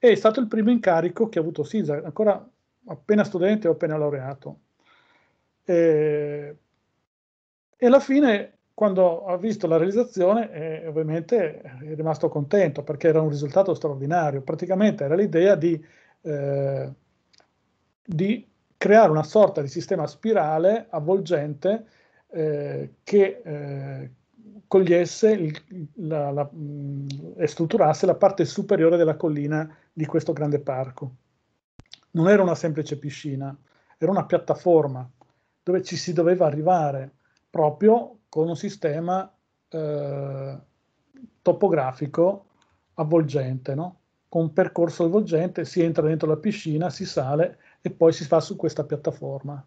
E è stato il primo incarico che ha avuto Sisa, ancora appena studente o appena laureato. E, e alla fine, quando ha visto la realizzazione, eh, ovviamente eh, è rimasto contento perché era un risultato straordinario. Praticamente era l'idea di, eh, di creare una sorta di sistema spirale avvolgente eh, che eh, cogliesse la, la, mm, e strutturasse la parte superiore della collina di questo grande parco non era una semplice piscina, era una piattaforma dove ci si doveva arrivare proprio con un sistema eh, topografico avvolgente, no? con un percorso avvolgente, si entra dentro la piscina, si sale e poi si fa su questa piattaforma.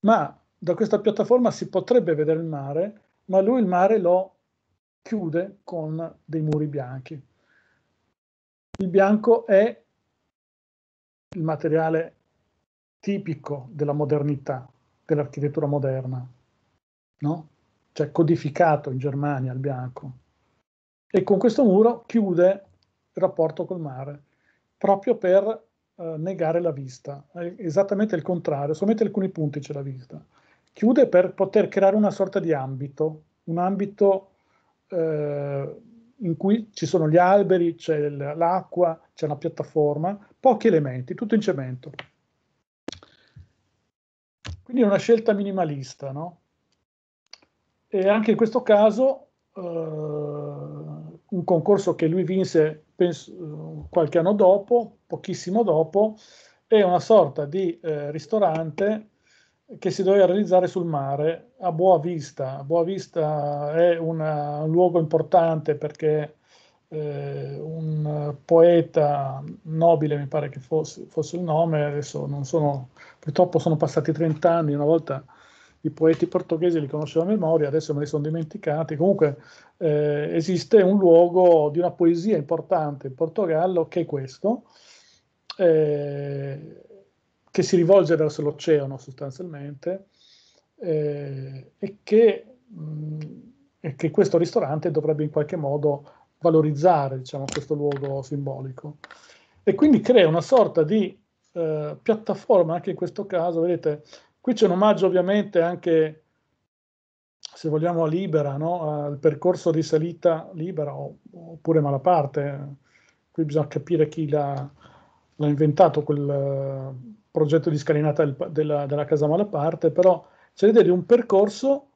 Ma da questa piattaforma si potrebbe vedere il mare, ma lui il mare lo chiude con dei muri bianchi. Il bianco è il materiale tipico della modernità, dell'architettura moderna, no? cioè codificato in Germania il bianco. E con questo muro chiude il rapporto col mare, proprio per eh, negare la vista. È esattamente il contrario, solamente alcuni punti c'è la vista. Chiude per poter creare una sorta di ambito, un ambito eh, in cui ci sono gli alberi, c'è l'acqua, c'è una piattaforma, pochi elementi, tutto in cemento. Quindi è una scelta minimalista, no? E anche in questo caso eh, un concorso che lui vinse penso, qualche anno dopo, pochissimo dopo, è una sorta di eh, ristorante che si doveva realizzare sul mare a Boa Vista. Boa Vista è una, un luogo importante perché eh, un poeta nobile, mi pare che fosse, fosse il nome, adesso non sono, purtroppo sono passati 30 anni, una volta i poeti portoghesi li conoscevo a memoria, adesso me li sono dimenticati. Comunque eh, esiste un luogo di una poesia importante in Portogallo che è questo, eh, che si rivolge verso l'oceano sostanzialmente eh, e, che, mh, mm, e, che, questo ristorante dovrebbe in qualche modo valorizzare diciamo, questo luogo simbolico. E quindi crea una sorta di eh, piattaforma, anche in questo caso, vedete, qui c'è un omaggio ovviamente anche, se vogliamo, a Libera, no? al percorso di salita Libera oppure Malaparte. Qui bisogna capire chi l'ha, l'ha inventato quel eh, progetto di scalinata del, della, della Casa Malaparte, però c'è l'idea di un percorso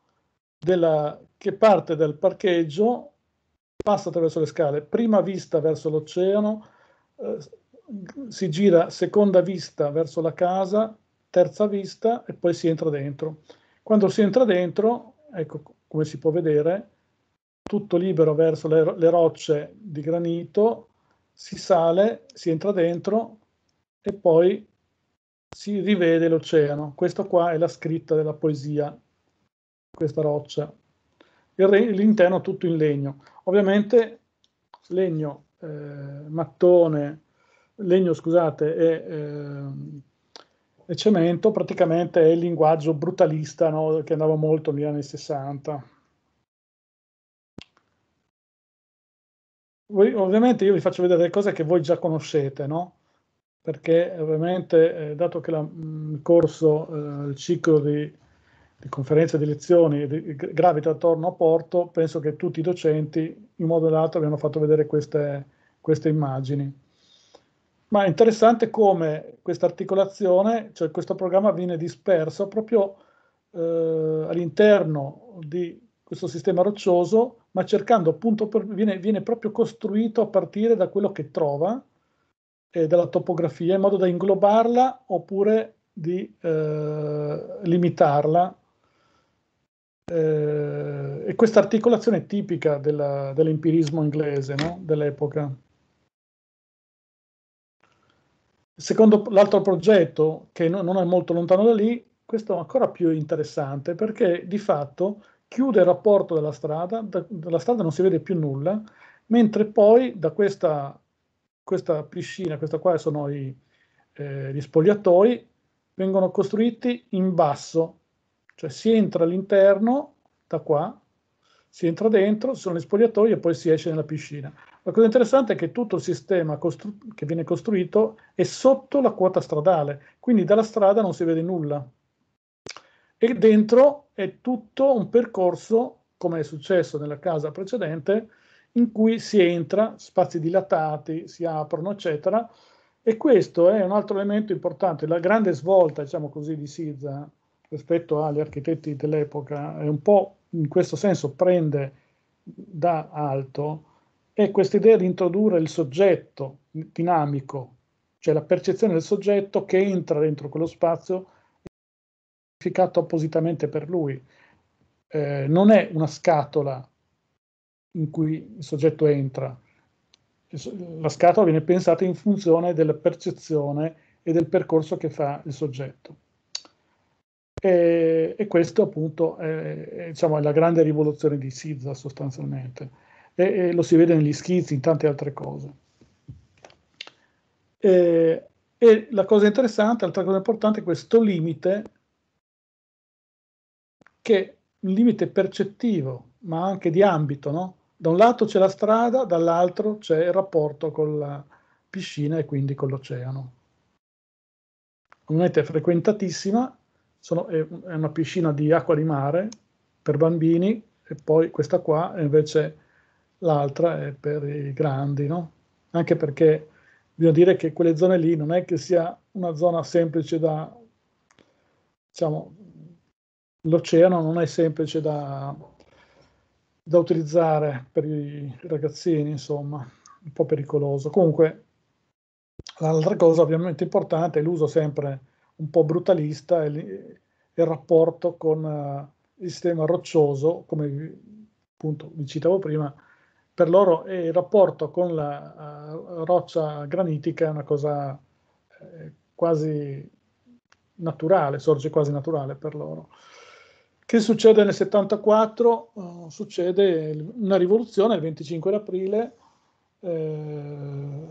della, che parte dal parcheggio passa attraverso le scale, prima vista verso l'oceano, eh, si gira seconda vista verso la casa, terza vista e poi si entra dentro. Quando si entra dentro, ecco come si può vedere, tutto libero verso le, le rocce di granito, si sale, si entra dentro e poi si rivede l'oceano. Questa qua è la scritta della poesia, questa roccia re, l'interno tutto in legno. Ovviamente legno, eh, mattone, legno scusate e, eh, e, cemento praticamente è il linguaggio brutalista no? che andava molto negli anni 60. Voi, ovviamente io vi faccio vedere delle cose che voi già conoscete, no? perché ovviamente eh, dato che mm, il corso, eh, il ciclo di di conferenze di lezioni di, gravita attorno a Porto, penso che tutti i docenti in modo o nell'altro abbiano fatto vedere queste, queste immagini. Ma è interessante come questa articolazione, cioè questo programma viene disperso proprio eh, all'interno di questo sistema roccioso, ma cercando appunto, per, viene, viene, proprio costruito a partire da quello che trova, eh, dalla topografia, in modo da inglobarla oppure di eh, limitarla eh, e questa articolazione è tipica della, dell'empirismo inglese no? dell'epoca. Secondo l'altro progetto, che no, non è molto lontano da lì, questo è ancora più interessante perché di fatto chiude il rapporto della strada, da, dalla strada non si vede più nulla, mentre poi da questa, questa piscina, questa qua sono i, eh, gli spogliatoi, vengono costruiti in basso cioè si entra all'interno, da qua, si entra dentro, sono gli spogliatoi e poi si esce nella piscina. La cosa interessante è che tutto il sistema costru- che viene costruito è sotto la quota stradale, quindi dalla strada non si vede nulla. E dentro è tutto un percorso, come è successo nella casa precedente, in cui si entra, spazi dilatati, si aprono, eccetera. E questo è un altro elemento importante, la grande svolta, diciamo così, di Siza rispetto agli architetti dell'epoca e un po' in questo senso prende da alto è questa idea di introdurre il soggetto dinamico, cioè la percezione del soggetto che entra dentro quello spazio significato appositamente per lui. Eh, non è una scatola in cui il soggetto entra, la scatola viene pensata in funzione della percezione e del percorso che fa il soggetto. E, e questo appunto è, diciamo, è, la grande rivoluzione di Siza sostanzialmente. E, e lo si vede negli schizzi, in tante altre cose. E, e la cosa interessante, l'altra cosa importante è questo limite che è un limite percettivo, ma anche di ambito, no? Da un lato c'è la strada, dall'altro c'è il rapporto con la piscina e quindi con l'oceano. Una rete frequentatissima sono, è, è una piscina di acqua di mare per bambini e poi questa qua è invece l'altra è per i grandi, no? Anche perché bisogna dire che quelle zone lì non è che sia una zona semplice da, diciamo, l'oceano non è semplice da, da utilizzare per i ragazzini, insomma, un po' pericoloso. Comunque, l'altra cosa ovviamente importante è l'uso sempre un po' brutalista il, il rapporto con uh, il sistema roccioso, come appunto vi citavo prima, per loro è eh, il rapporto con la uh, roccia granitica è una cosa eh, quasi naturale, sorge quasi naturale per loro. Che succede nel 74? Uh, succede una rivoluzione il 25 aprile, eh,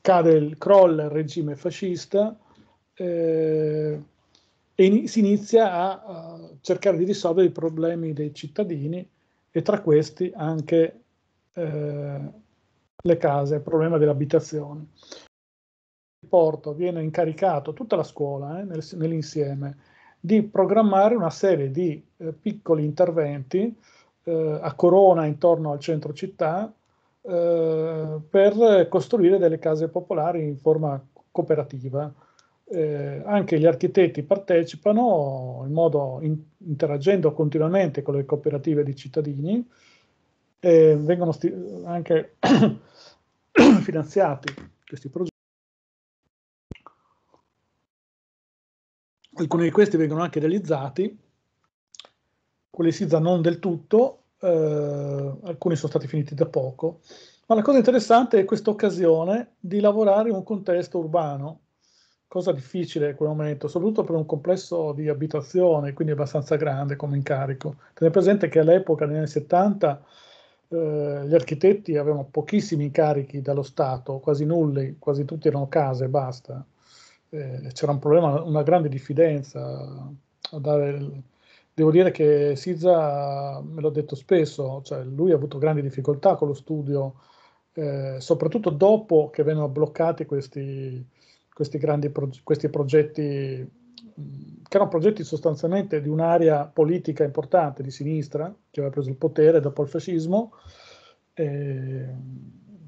cade il, crolla il regime fascista, eh, e in, si inizia a, a, cercare di risolvere i problemi dei cittadini e tra questi anche eh, le case, il problema dell'abitazione. Il porto viene incaricato, tutta la scuola eh, nel, nell'insieme, di programmare una serie di eh, piccoli interventi eh, a corona intorno al centro città eh, per costruire delle case popolari in forma cooperativa eh, anche gli architetti partecipano in modo in, interagendo continuamente con le cooperative di cittadini, eh, vengono sti- anche finanziati questi progetti. Alcuni di questi vengono anche realizzati, quelli SIDA non del tutto, eh, alcuni sono stati finiti da poco, ma la cosa interessante è questa occasione di lavorare in un contesto urbano, cosa difficile in quel momento, soprattutto per un complesso di abitazione, quindi abbastanza grande come incarico. Tenete presente che all'epoca, negli anni 70, eh, gli architetti avevano pochissimi incarichi dallo Stato, quasi nulli, quasi tutti erano case e basta. Eh, c'era un problema, una grande diffidenza. Il... Devo dire che Sizza me l'ha detto spesso, cioè lui ha avuto grandi difficoltà con lo studio, eh, soprattutto dopo che vennero bloccati questi questi grandi pro, questi progetti, che erano progetti sostanzialmente di un'area politica importante di sinistra, che aveva preso il potere dopo il fascismo, eh,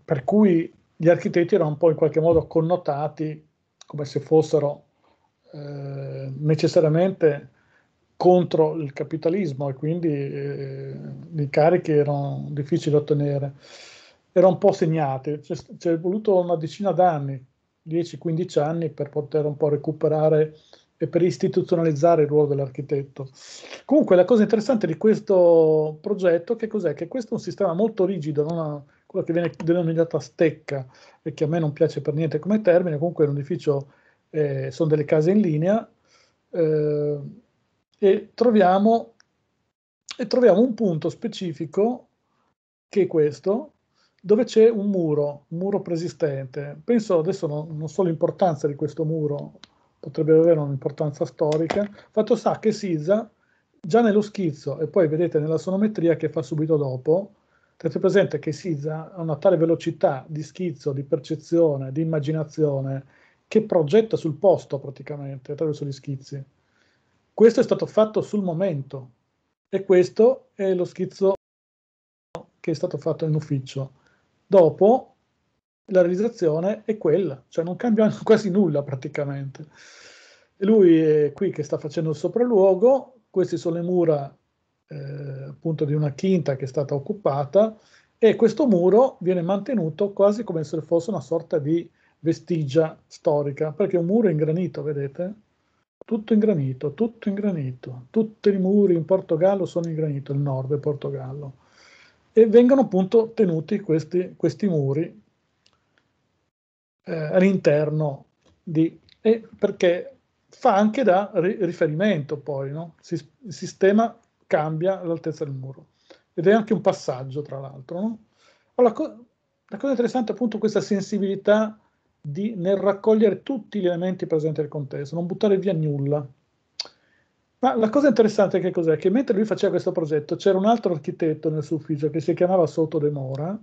per cui gli architetti erano un po' in qualche modo connotati come se fossero eh, necessariamente contro il capitalismo e quindi eh, i carichi erano difficili da ottenere. Era un po' segnati, c'è, c'è voluto una decina d'anni 10-15 anni per poter un po' recuperare e per istituzionalizzare il ruolo dell'architetto. Comunque la cosa interessante di questo progetto che cos'è? Che questo è un sistema molto rigido, non ha, quello che viene denominata stecca e che a me non piace per niente come termine, comunque è un edificio, eh, sono delle case in linea eh, e, troviamo, e troviamo un punto specifico che è questo, dove c'è un muro, un muro preesistente. Penso adesso non, non so l'importanza di questo muro, potrebbe avere un'importanza storica. Fatto sta che Sisa, già nello schizzo e poi vedete nella sonometria che fa subito dopo, tenete presente che Sisa ha una tale velocità di schizzo, di percezione, di immaginazione, che progetta sul posto praticamente attraverso gli schizzi. Questo è stato fatto sul momento e questo è lo schizzo che è stato fatto in ufficio dopo la realizzazione è quella, cioè non cambia quasi nulla praticamente. E lui è qui che sta facendo il sopralluogo, queste sono le mura eh, appunto di una quinta che è stata occupata e questo muro viene mantenuto quasi come se fosse una sorta di vestigia storica, perché è un muro in granito, vedete? Tutto in granito, tutto in granito, tutti i muri in Portogallo sono in granito, il nord del Portogallo e vengono appunto tenuti questi, questi muri eh, all'interno di... E perché fa anche da ri- riferimento poi, no? Si, il sistema cambia l'altezza del muro ed è anche un passaggio tra l'altro. No? Allora, co- la cosa interessante è appunto questa sensibilità di, nel raccogliere tutti gli elementi presenti nel contesto, non buttare via nulla. Ma la cosa interessante che cos'è? Che mentre lui faceva questo progetto c'era un altro architetto nel suo ufficio che si chiamava Soto De Mora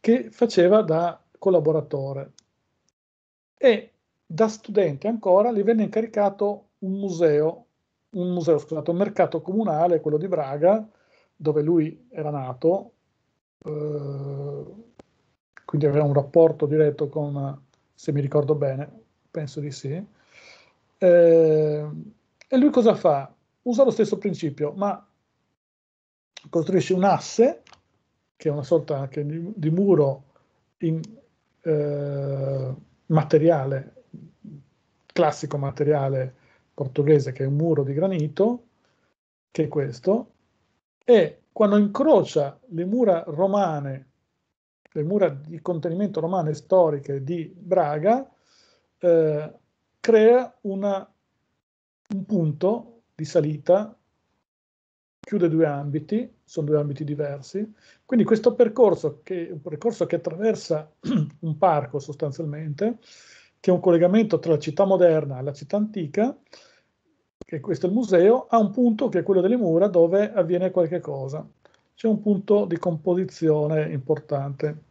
che faceva da collaboratore e da studente ancora gli venne incaricato un museo, un museo, scusate, un mercato comunale, quello di Braga, dove lui era nato, eh, quindi aveva un rapporto diretto con, se mi ricordo bene, penso di sì. Eh, e lui cosa fa? Usa lo stesso principio, ma costruisce un asse, che è una sorta anche di, di muro in, eh, materiale, classico materiale portoghese, che è un muro di granito, che è questo, e quando incrocia le mura romane, le mura di contenimento romane storiche di Braga, eh, crea una un punto di salita, chiude due ambiti, sono due ambiti diversi, quindi questo percorso che è un percorso che attraversa un parco sostanzialmente, che è un collegamento tra la città moderna e la città antica, che questo è il museo, ha un punto che è quello delle mura dove avviene qualche cosa. C'è un punto di composizione importante.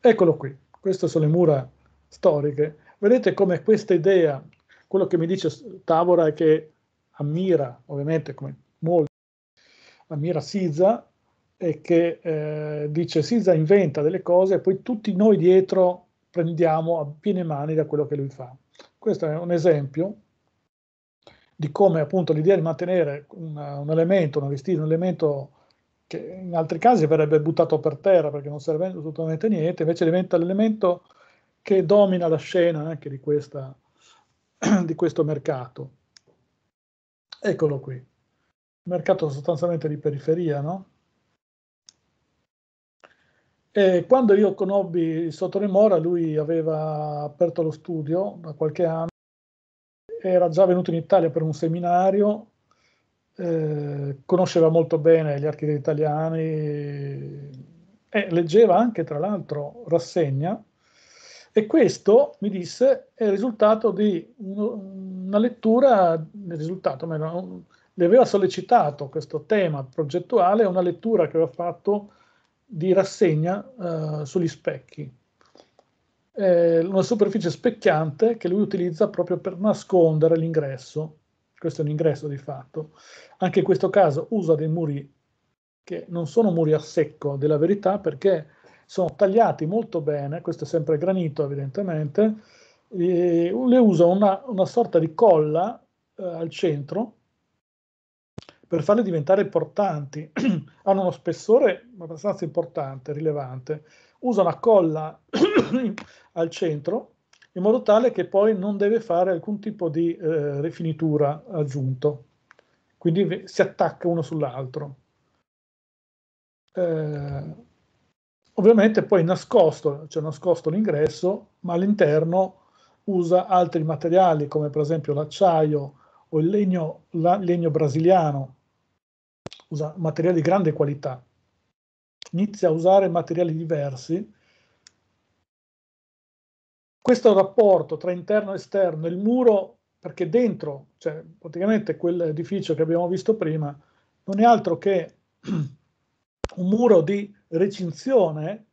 Eccolo qui, queste sono le mura storiche. Vedete come questa idea quello che mi dice Tavora è che ammira, ovviamente come molti, ammira Siza e che eh, dice Siza inventa delle cose e poi tutti noi dietro prendiamo a piene mani da quello che lui fa. Questo è un esempio di come appunto l'idea di mantenere una, un elemento, una vestita, un elemento che in altri casi verrebbe buttato per terra perché non serve assolutamente niente, invece diventa l'elemento che domina la scena anche eh, di questa, di questo mercato. Eccolo qui, mercato sostanzialmente di periferia, no? E quando io conobbi Sotonemora, lui aveva aperto lo studio da qualche anno, era già venuto in Italia per un seminario, eh, conosceva molto bene gli architetti italiani e leggeva anche, tra l'altro, rassegna e questo, mi disse, è il risultato di una lettura, il risultato, almeno, le aveva sollecitato questo tema progettuale, una lettura che aveva fatto di rassegna eh, sugli specchi. Eh, una superficie specchiante che lui utilizza proprio per nascondere l'ingresso. Questo è un ingresso di fatto. Anche in questo caso usa dei muri che non sono muri a secco della verità perché sono tagliati molto bene, questo è sempre granito evidentemente, e le usa una, una sorta di colla eh, al centro per farle diventare portanti, hanno uno spessore abbastanza importante, rilevante, usa una colla al centro in modo tale che poi non deve fare alcun tipo di eh, rifinitura aggiunto, quindi si attacca uno sull'altro. Eh, Ovviamente poi nascosto, cioè nascosto l'ingresso, ma all'interno usa altri materiali come per esempio l'acciaio o il legno, la, legno brasiliano, usa materiali di grande qualità. Inizia a usare materiali diversi. Questo rapporto tra interno e esterno, il muro, perché dentro, cioè praticamente quell'edificio che abbiamo visto prima, non è altro che un muro di recinzione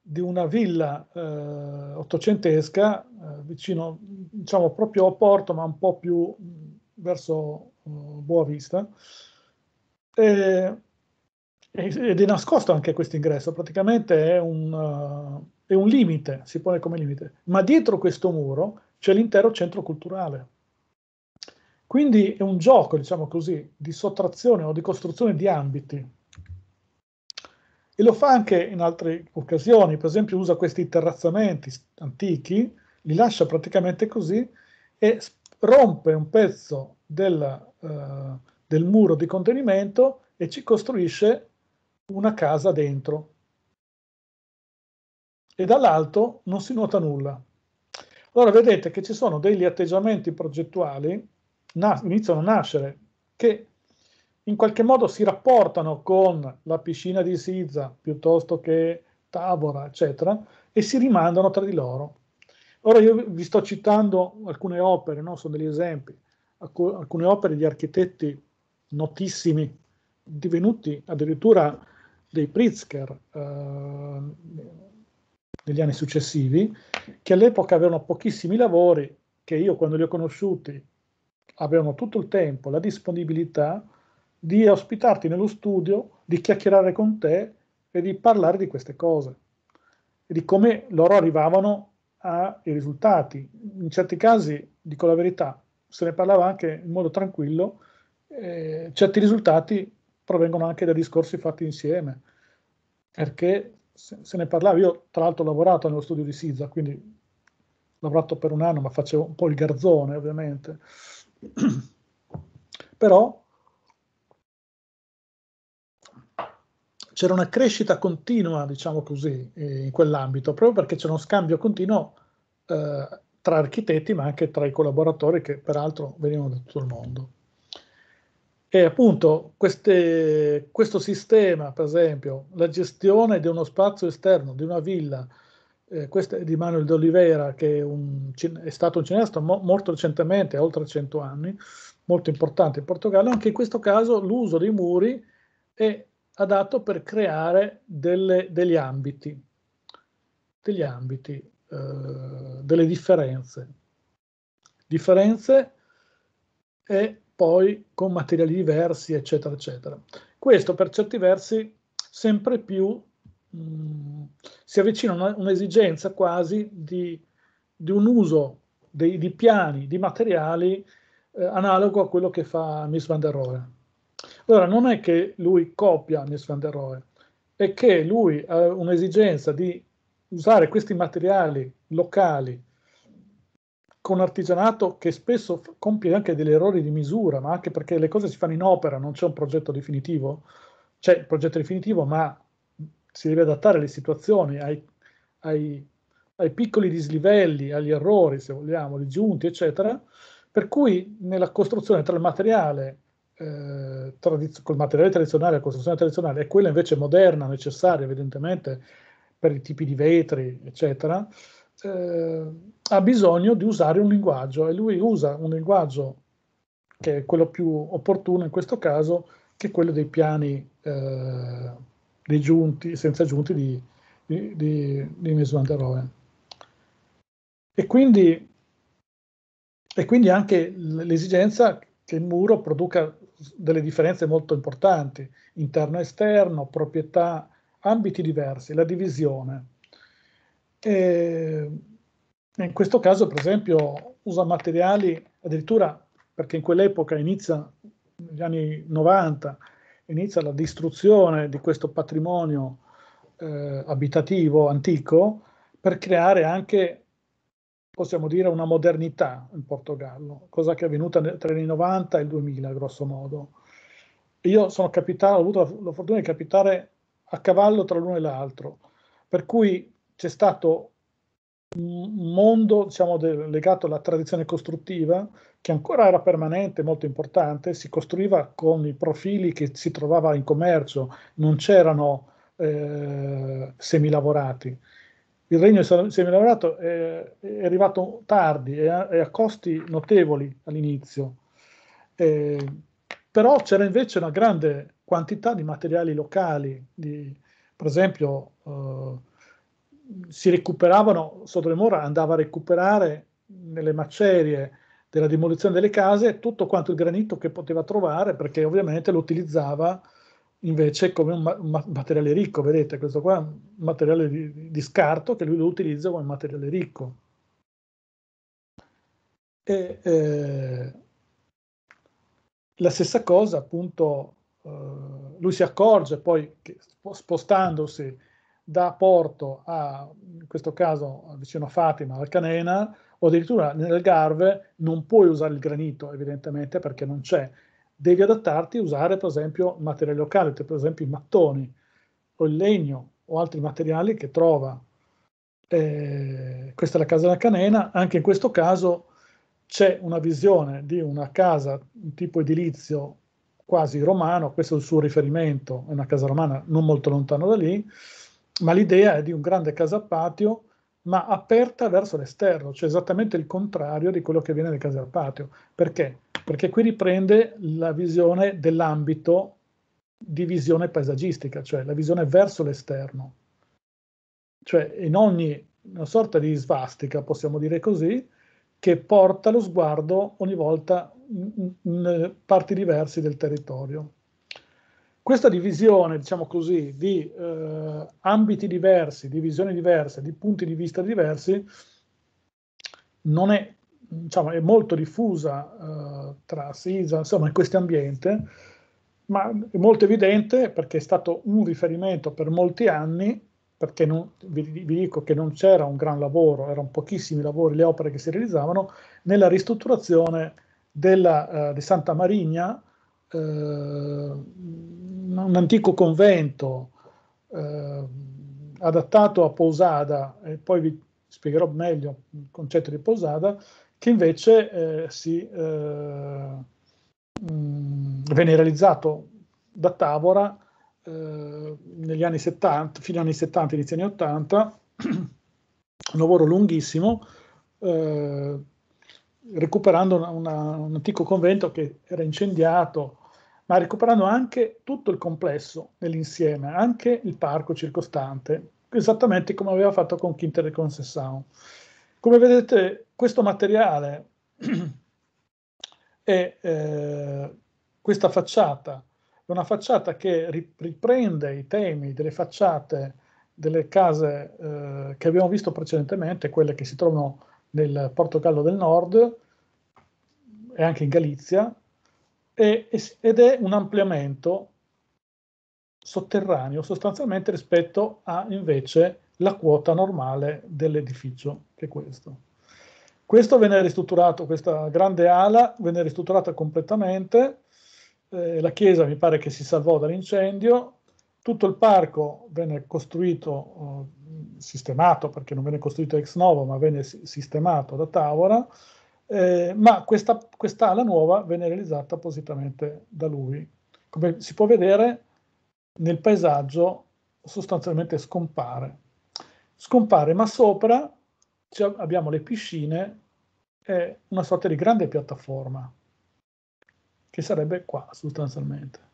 di una villa eh, ottocentesca eh, vicino, diciamo proprio a Porto, ma un po' più verso eh, Boavista. E, ed è nascosto anche questo ingresso, praticamente è un, uh, è un limite, si pone come limite, ma dietro questo muro c'è l'intero centro culturale. Quindi è un gioco, diciamo così, di sottrazione o di costruzione di ambiti e lo fa anche in altre occasioni, per esempio usa questi terrazzamenti antichi, li lascia praticamente così e rompe un pezzo del, uh, del muro di contenimento e ci costruisce una casa dentro. E dall'alto non si nota nulla. Allora vedete che ci sono degli atteggiamenti progettuali, na- iniziano a nascere, che in qualche modo si rapportano con la piscina di Siza piuttosto che Tavora, eccetera, e si rimandano tra di loro. Ora io vi sto citando alcune opere, no? sono degli esempi, alcune opere di architetti notissimi, divenuti addirittura dei Pritzker eh, negli anni successivi, che all'epoca avevano pochissimi lavori, che io quando li ho conosciuti avevano tutto il tempo, la disponibilità, di ospitarti nello studio, di chiacchierare con te e di parlare di queste cose e di come loro arrivavano ai risultati. In certi casi, dico la verità, se ne parlava anche in modo tranquillo, eh, certi risultati provengono anche da discorsi fatti insieme, perché se, se ne parlava, io tra l'altro ho lavorato nello studio di Siza, quindi ho lavorato per un anno, ma facevo un po' il garzone ovviamente, però c'era una crescita continua, diciamo così, eh, in quell'ambito, proprio perché c'era uno scambio continuo eh, tra architetti, ma anche tra i collaboratori che peraltro venivano da tutto il mondo. E appunto queste, questo sistema, per esempio, la gestione di uno spazio esterno, di una villa, eh, questo è di Manuel de Oliveira, che è, un, è stato un cineasta mo, molto recentemente, oltre 100 anni, molto importante in Portogallo, anche in questo caso l'uso dei muri è adatto per creare delle, degli ambiti, degli ambiti eh, delle differenze. Differenze e poi con materiali diversi, eccetera, eccetera. Questo per certi versi sempre più mh, mm, si avvicina a un'esigenza quasi di, di un uso dei, di piani, di materiali eh, analogo a quello che fa Miss van der Rohe. Allora non è che lui copia Nils van der Rohe, è che lui ha un'esigenza di usare questi materiali locali con artigianato che spesso compie anche degli errori di misura, ma anche perché le cose si fanno in opera, non c'è un progetto definitivo, c'è il progetto definitivo, ma si deve adattare alle situazioni, ai, ai, ai piccoli dislivelli, agli errori, se vogliamo, di giunti, eccetera. Per cui nella costruzione tra il materiale eh, tradiz- col materiale tradizionale, la costruzione tradizionale, e quella invece moderna, necessaria evidentemente per i tipi di vetri, eccetera, eh, ha bisogno di usare un linguaggio e lui usa un linguaggio che è quello più opportuno in questo caso, che è quello dei piani eh, dei giunti, senza giunti di, di, di, di Mies van der Rohe. E quindi, e quindi anche l'esigenza che il muro produca delle differenze molto importanti, interno e esterno, proprietà, ambiti diversi, la divisione. E in questo caso, per esempio, usa materiali addirittura perché in quell'epoca inizia, negli anni 90, inizia la distruzione di questo patrimonio eh, abitativo antico per creare anche possiamo dire, una modernità in Portogallo, cosa che è avvenuta tra i 90 e il 2000, grosso modo. Io sono capitato, ho avuto la, la fortuna di capitare a cavallo tra l'uno e l'altro, per cui c'è stato un mondo diciamo, de, legato alla tradizione costruttiva, che ancora era permanente, molto importante, si costruiva con i profili che si trovava in commercio, non c'erano eh, semilavorati il regno semilavorato è, è arrivato tardi e a, a, costi notevoli all'inizio, eh, però c'era invece una grande quantità di materiali locali, di, per esempio eh, si recuperavano, Sodomora andava a recuperare nelle macerie della demolizione delle case tutto quanto il granito che poteva trovare perché ovviamente lo utilizzava invece come un, ma- un, materiale ricco, vedete, questo qua è un materiale di, di scarto che lui lo utilizza come materiale ricco. E, eh, la stessa cosa, appunto, eh, lui si accorge poi che spostandosi da Porto a, in questo caso, vicino a Fatima, al Canena, o addirittura nel Garve, non puoi usare il granito, evidentemente, perché non c'è devi adattarti a usare per esempio materiale locale, cioè, per esempio i mattoni o il legno o altri materiali che trova. Eh, questa è la casa della canena, anche in questo caso c'è una visione di una casa tipo edilizio quasi romano, questo è il suo riferimento, è una casa romana non molto lontano da lì, ma l'idea è di un grande casa patio ma aperta verso l'esterno, cioè esattamente il contrario di quello che avviene nelle case al patio. Perché? perché qui riprende la visione dell'ambito di visione paesaggistica, cioè la visione verso l'esterno. Cioè in ogni una sorta di svastica, possiamo dire così, che porta lo sguardo ogni volta in, parti diverse del territorio. Questa divisione, diciamo così, di eh, ambiti diversi, di visioni diverse, di punti di vista diversi, non è diciamo, è molto diffusa eh, tra SISA, insomma, in questo ambiente, ma è molto evidente perché è stato un riferimento per molti anni, perché non, vi, vi, dico che non c'era un gran lavoro, erano pochissimi lavori, le opere che si realizzavano, nella ristrutturazione della, eh, di Santa Marigna, eh, un antico convento eh, adattato a Posada, e poi vi spiegherò meglio il concetto di Posada, che invece eh, si, eh, venne realizzato da Tavora eh, negli anni 70, fino agli anni 70, inizio anni 80, un lavoro lunghissimo, eh, recuperando una, una, un antico convento che era incendiato, ma recuperando anche tutto il complesso nell'insieme, anche il parco circostante, esattamente come aveva fatto con Quinter e con Sessao. Come vedete, questo materiale e eh, questa facciata è una facciata che riprende i temi delle facciate delle case eh, che abbiamo visto precedentemente, quelle che si trovano nel Portogallo del Nord e anche in Galizia, e, ed è un ampliamento sotterraneo sostanzialmente rispetto a invece la quota normale dell'edificio, che è questo. Questo venne ristrutturato, questa grande ala venne ristrutturata completamente, eh, la chiesa mi pare che si salvò dall'incendio, tutto il parco venne costruito, eh, sistemato, perché non venne costruito ex novo, ma venne sistemato da Tavola, eh, ma questa, quest'ala nuova venne realizzata appositamente da lui. Come si può vedere nel paesaggio sostanzialmente scompare. Scompare, ma sopra abbiamo le piscine e una sorta di grande piattaforma che sarebbe qua sostanzialmente.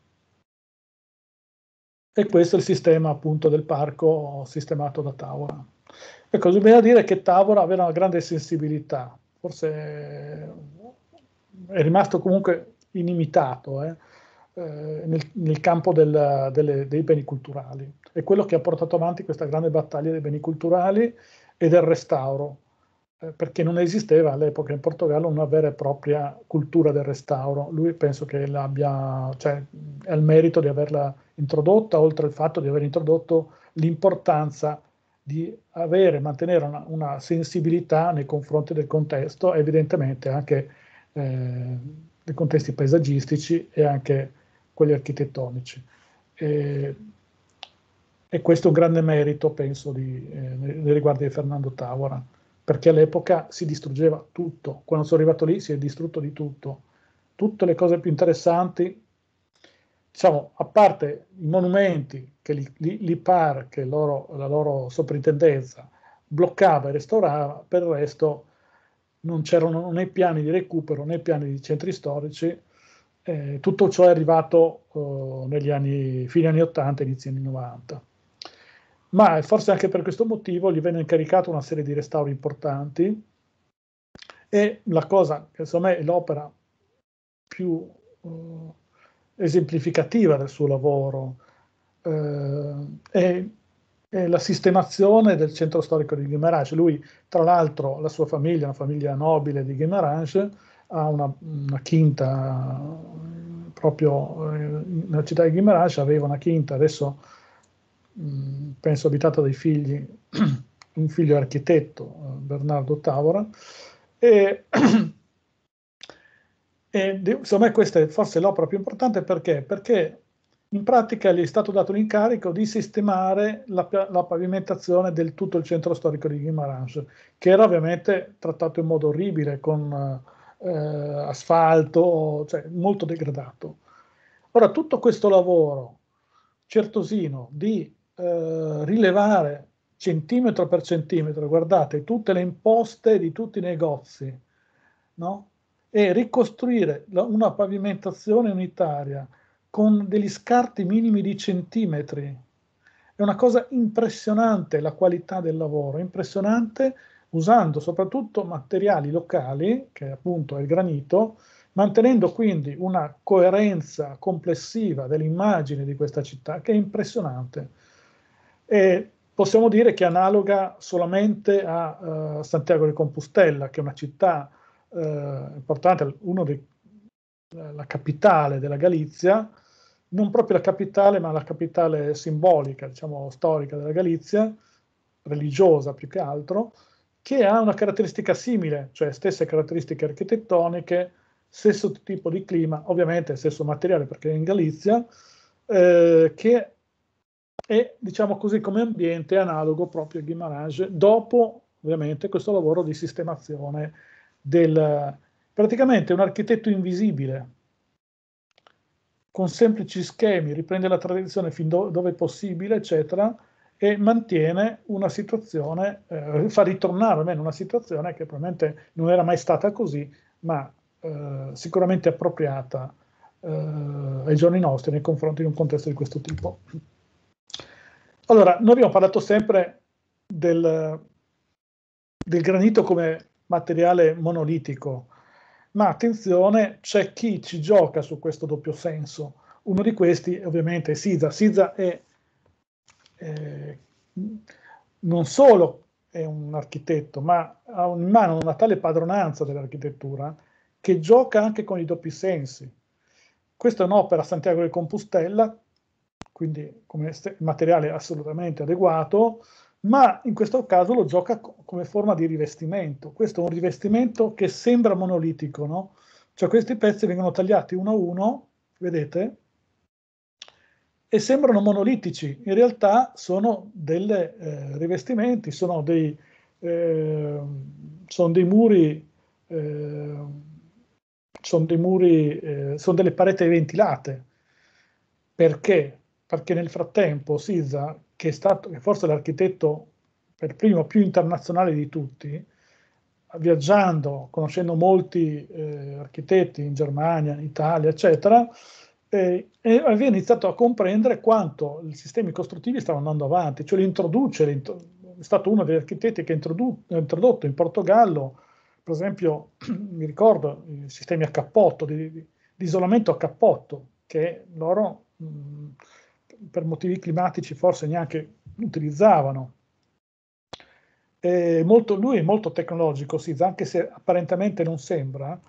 E questo è il sistema appunto del parco sistemato da Tavola. Ecco, bisogna dire che Tavola aveva una grande sensibilità, forse è rimasto comunque inimitato eh, eh, nel, nel, campo del, delle, dei beni culturali. È quello che ha portato avanti questa grande battaglia dei beni culturali e del restauro, eh, perché non esisteva all'epoca in Portogallo una vera e propria cultura del restauro. Lui penso che l'abbia, cioè, è il merito di averla introdotta, oltre al fatto di aver introdotto l'importanza di avere, mantenere una, una sensibilità nei confronti del contesto, evidentemente anche eh, dei contesti paesaggistici e anche quelli architettonici. E, e questo è un grande merito, penso, di, eh, nei riguardi di Fernando Tavora, perché all'epoca si distruggeva tutto. Quando sono arrivato lì si è distrutto di tutto. Tutte le cose più interessanti, diciamo, a parte i monumenti che l'IPAR, che loro, la loro soprintendenza, bloccava e restaurava, per il resto non c'erano né piani di recupero né piani di centri storici. Eh, tutto ciò è arrivato eh, negli anni, fine anni 80, inizi anni 90 ma forse anche per questo motivo gli venne incaricata una serie di restauri importanti e la cosa che secondo me è l'opera più eh, esemplificativa del suo lavoro eh, è, è, la sistemazione del centro storico di Guimarães. Lui, tra l'altro, la sua famiglia, una famiglia nobile di Guimarães, ha una, una quinta eh, proprio eh, nella città di Guimarães, aveva una quinta, adesso Mm, penso abitata dai figli, un figlio architetto, eh, Bernardo Tavora, e, e secondo me questa è forse l'opera più importante perché? Perché in pratica gli è stato dato l'incarico di sistemare la, la, pavimentazione del tutto il centro storico di Guimarães, che era ovviamente trattato in modo orribile, con eh, asfalto, cioè molto degradato. Ora, tutto questo lavoro certosino di eh, rilevare centimetro per centimetro, guardate, tutte le imposte di tutti i negozi, no? e ricostruire la, una pavimentazione unitaria con degli scarti minimi di centimetri. È una cosa impressionante la qualità del lavoro, impressionante usando soprattutto materiali locali, che appunto è il granito, mantenendo quindi una coerenza complessiva dell'immagine di questa città che è impressionante e possiamo dire che è analoga solamente a uh, Santiago di Compostela, che è una città uh, importante, dei, la capitale della Galizia, non proprio la capitale, ma la capitale simbolica, diciamo storica della Galizia, religiosa più che altro, che ha una caratteristica simile, cioè stesse caratteristiche architettoniche, stesso tipo di clima, ovviamente stesso materiale perché è in Galizia, eh, che e diciamo così come ambiente analogo proprio a Guimarães, dopo ovviamente questo lavoro di sistemazione del praticamente un architetto invisibile con semplici schemi, riprende la tradizione fin do, dove è possibile, eccetera, e mantiene una situazione, eh, fa ritornare almeno una situazione che probabilmente non era mai stata così, ma eh, sicuramente appropriata eh, ai giorni nostri nei confronti di un contesto di questo tipo. Allora, noi abbiamo parlato sempre del, del granito come materiale monolitico, ma attenzione, c'è chi ci gioca su questo doppio senso. Uno di questi ovviamente è Sisa. Sisa è eh, non solo è un architetto, ma ha in mano una tale padronanza dell'architettura che gioca anche con i doppi sensi. Questa è un'opera Santiago di Compostella quindi come materiale assolutamente adeguato, ma in questo caso lo gioca co- come forma di rivestimento. Questo è un rivestimento che sembra monolitico, no? Cioè questi pezzi vengono tagliati uno a uno, vedete, e sembrano monolitici, in realtà sono dei eh, rivestimenti, sono dei, eh, sono ehm, dei muri, eh, sono, dei muri sono delle pareti ventilate. Perché? perché nel frattempo Sisa, che è stato che forse l'architetto per primo più internazionale di tutti, viaggiando, conoscendo molti eh, architetti in Germania, in Italia, eccetera, eh, aveva iniziato a comprendere quanto i sistemi costruttivi stavano andando avanti, cioè l'introduce, l'intro, è stato uno degli architetti che ha introdotto, introdotto in Portogallo, per esempio, mi ricordo, i sistemi a cappotto, di, di, di isolamento a cappotto, che loro... Mh, per motivi climatici forse neanche utilizzavano. Molto, lui è molto tecnologico, sì, anche se apparentemente non sembra,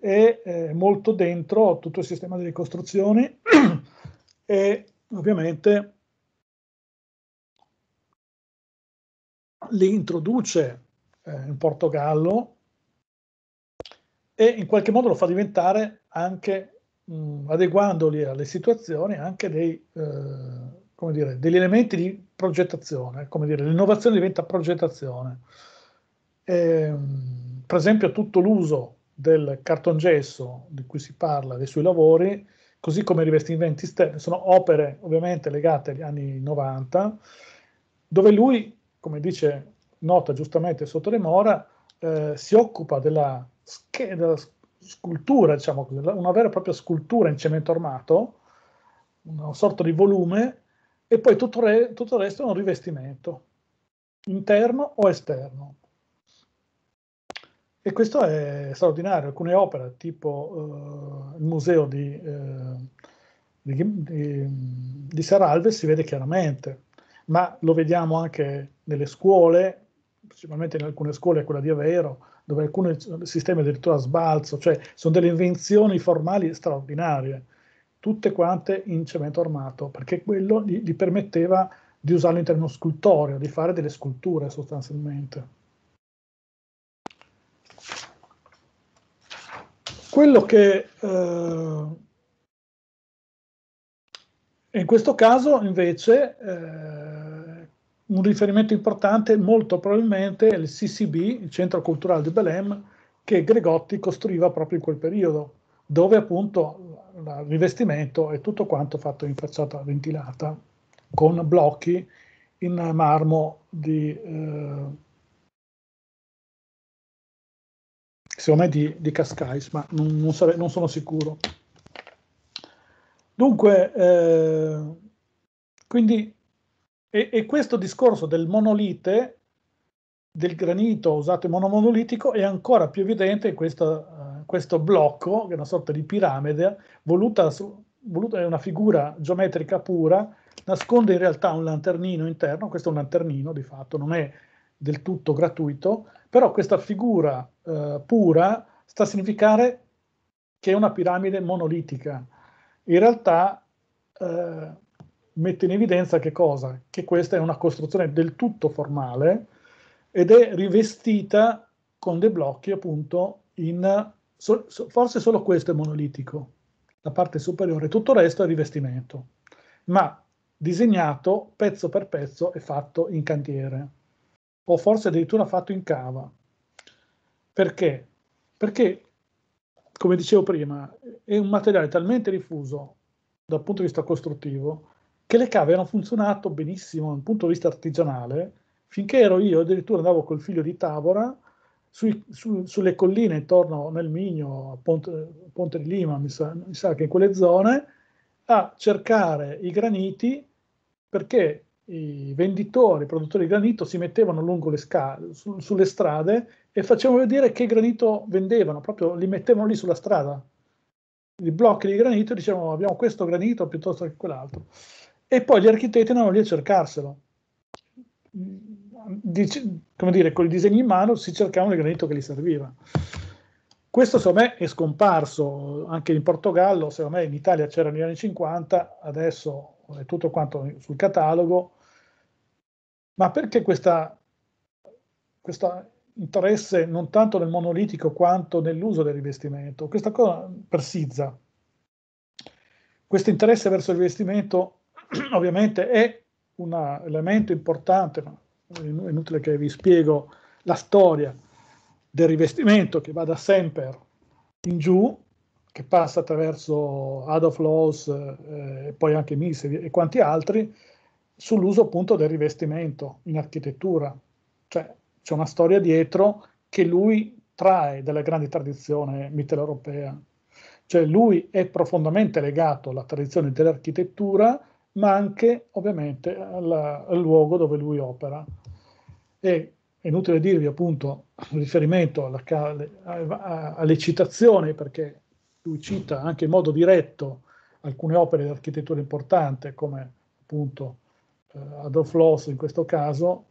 è eh, molto dentro tutto il sistema delle costruzioni e ovviamente li introduce eh, in Portogallo e in qualche modo lo fa diventare anche mh, mm, adeguandoli alle situazioni anche dei, eh, dire, degli elementi di progettazione, come dire, l'innovazione diventa progettazione. E, ehm, per esempio tutto l'uso del cartongesso di cui si parla, dei suoi lavori, così come i rivestimenti esterni, sono opere ovviamente legate agli anni 90, dove lui, come dice, nota giustamente sotto le mora, eh, si occupa della, della scultura, diciamo così, una vera e propria scultura in cemento armato, una sorta di volume, e poi tutto, re, tutto il resto è un rivestimento, interno o esterno. E questo è straordinario. Alcune opere, tipo uh, il museo di, uh, di, di, di Seralves, si vede chiaramente, ma lo vediamo anche nelle scuole, principalmente in alcune scuole, quella di Avero, dove alcuni sistemi addirittura sbalzo, cioè sono delle invenzioni formali straordinarie, tutte quante in cemento armato, perché quello gli, gli permetteva di usarlo in termini scultoreo, di fare delle sculture sostanzialmente. Quello che eh, in questo caso invece eh, un riferimento importante molto probabilmente è il CCB, il Centro Culturale di Belém, che Gregotti costruiva proprio in quel periodo, dove appunto il rivestimento è tutto quanto fatto in facciata ventilata, con blocchi in marmo di, eh, secondo me di, di Cascais, ma non, non, sare, non sono sicuro. Dunque, eh, quindi e, e, questo discorso del monolite, del granito usato in monomonolitico, è ancora più evidente in questo, uh, eh, questo blocco, che è una sorta di piramide, voluta, su, voluta è una figura geometrica pura, nasconde in realtà un lanternino interno, questo è un lanternino di fatto, non è del tutto gratuito, però questa figura uh, pura sta a significare che è una piramide monolitica. In realtà... Uh, mette in evidenza che cosa? Che questa è una costruzione del tutto formale ed è rivestita con dei blocchi appunto in so, forse solo questo è monolitico, la parte superiore, tutto il resto è rivestimento, ma disegnato pezzo per pezzo e fatto in cantiere o forse addirittura fatto in cava. Perché? Perché come dicevo prima, è un materiale talmente diffuso dal punto di vista costruttivo che le cave hanno funzionato benissimo dal punto di vista artigianale, finché ero io, addirittura andavo col figlio di Tavora sui, su, sulle colline intorno nel Migno, a Ponte, Ponte di Lima, mi sa, mi sa, che in quelle zone, a cercare i graniti perché i venditori, i produttori di granito si mettevano lungo le scale, su, sulle strade e facevano vedere che granito vendevano, proprio li mettevano lì sulla strada, i blocchi di granito e dicevano abbiamo questo granito piuttosto che quell'altro e poi gli architetti andavano lì a cercarselo. Mm, dici, come dire, con i disegni in mano si cercavano il granito che gli serviva. Questo secondo me è scomparso anche in Portogallo, secondo me in Italia c'era negli anni 50, adesso è tutto quanto sul catalogo. Ma perché questo interesse non tanto nel monolitico quanto nell'uso del rivestimento? Questa cosa persizza. Questo interesse verso il rivestimento ovviamente è un elemento importante, ma è inutile che vi spiego la storia del rivestimento che va da Semper in giù, che passa attraverso Adolf Loos eh, e poi anche Mises e quanti altri, sull'uso appunto del rivestimento in architettura. Cioè c'è una storia dietro che lui trae dalla grande tradizione mitteleuropea. Cioè lui è profondamente legato alla tradizione dell'architettura ma anche ovviamente al, al luogo dove lui opera. E è inutile dirvi appunto riferimento alla, alle, alle citazioni, perché lui cita anche in modo diretto alcune opere di architettura importante, come appunto eh, Adolf Loss in questo caso,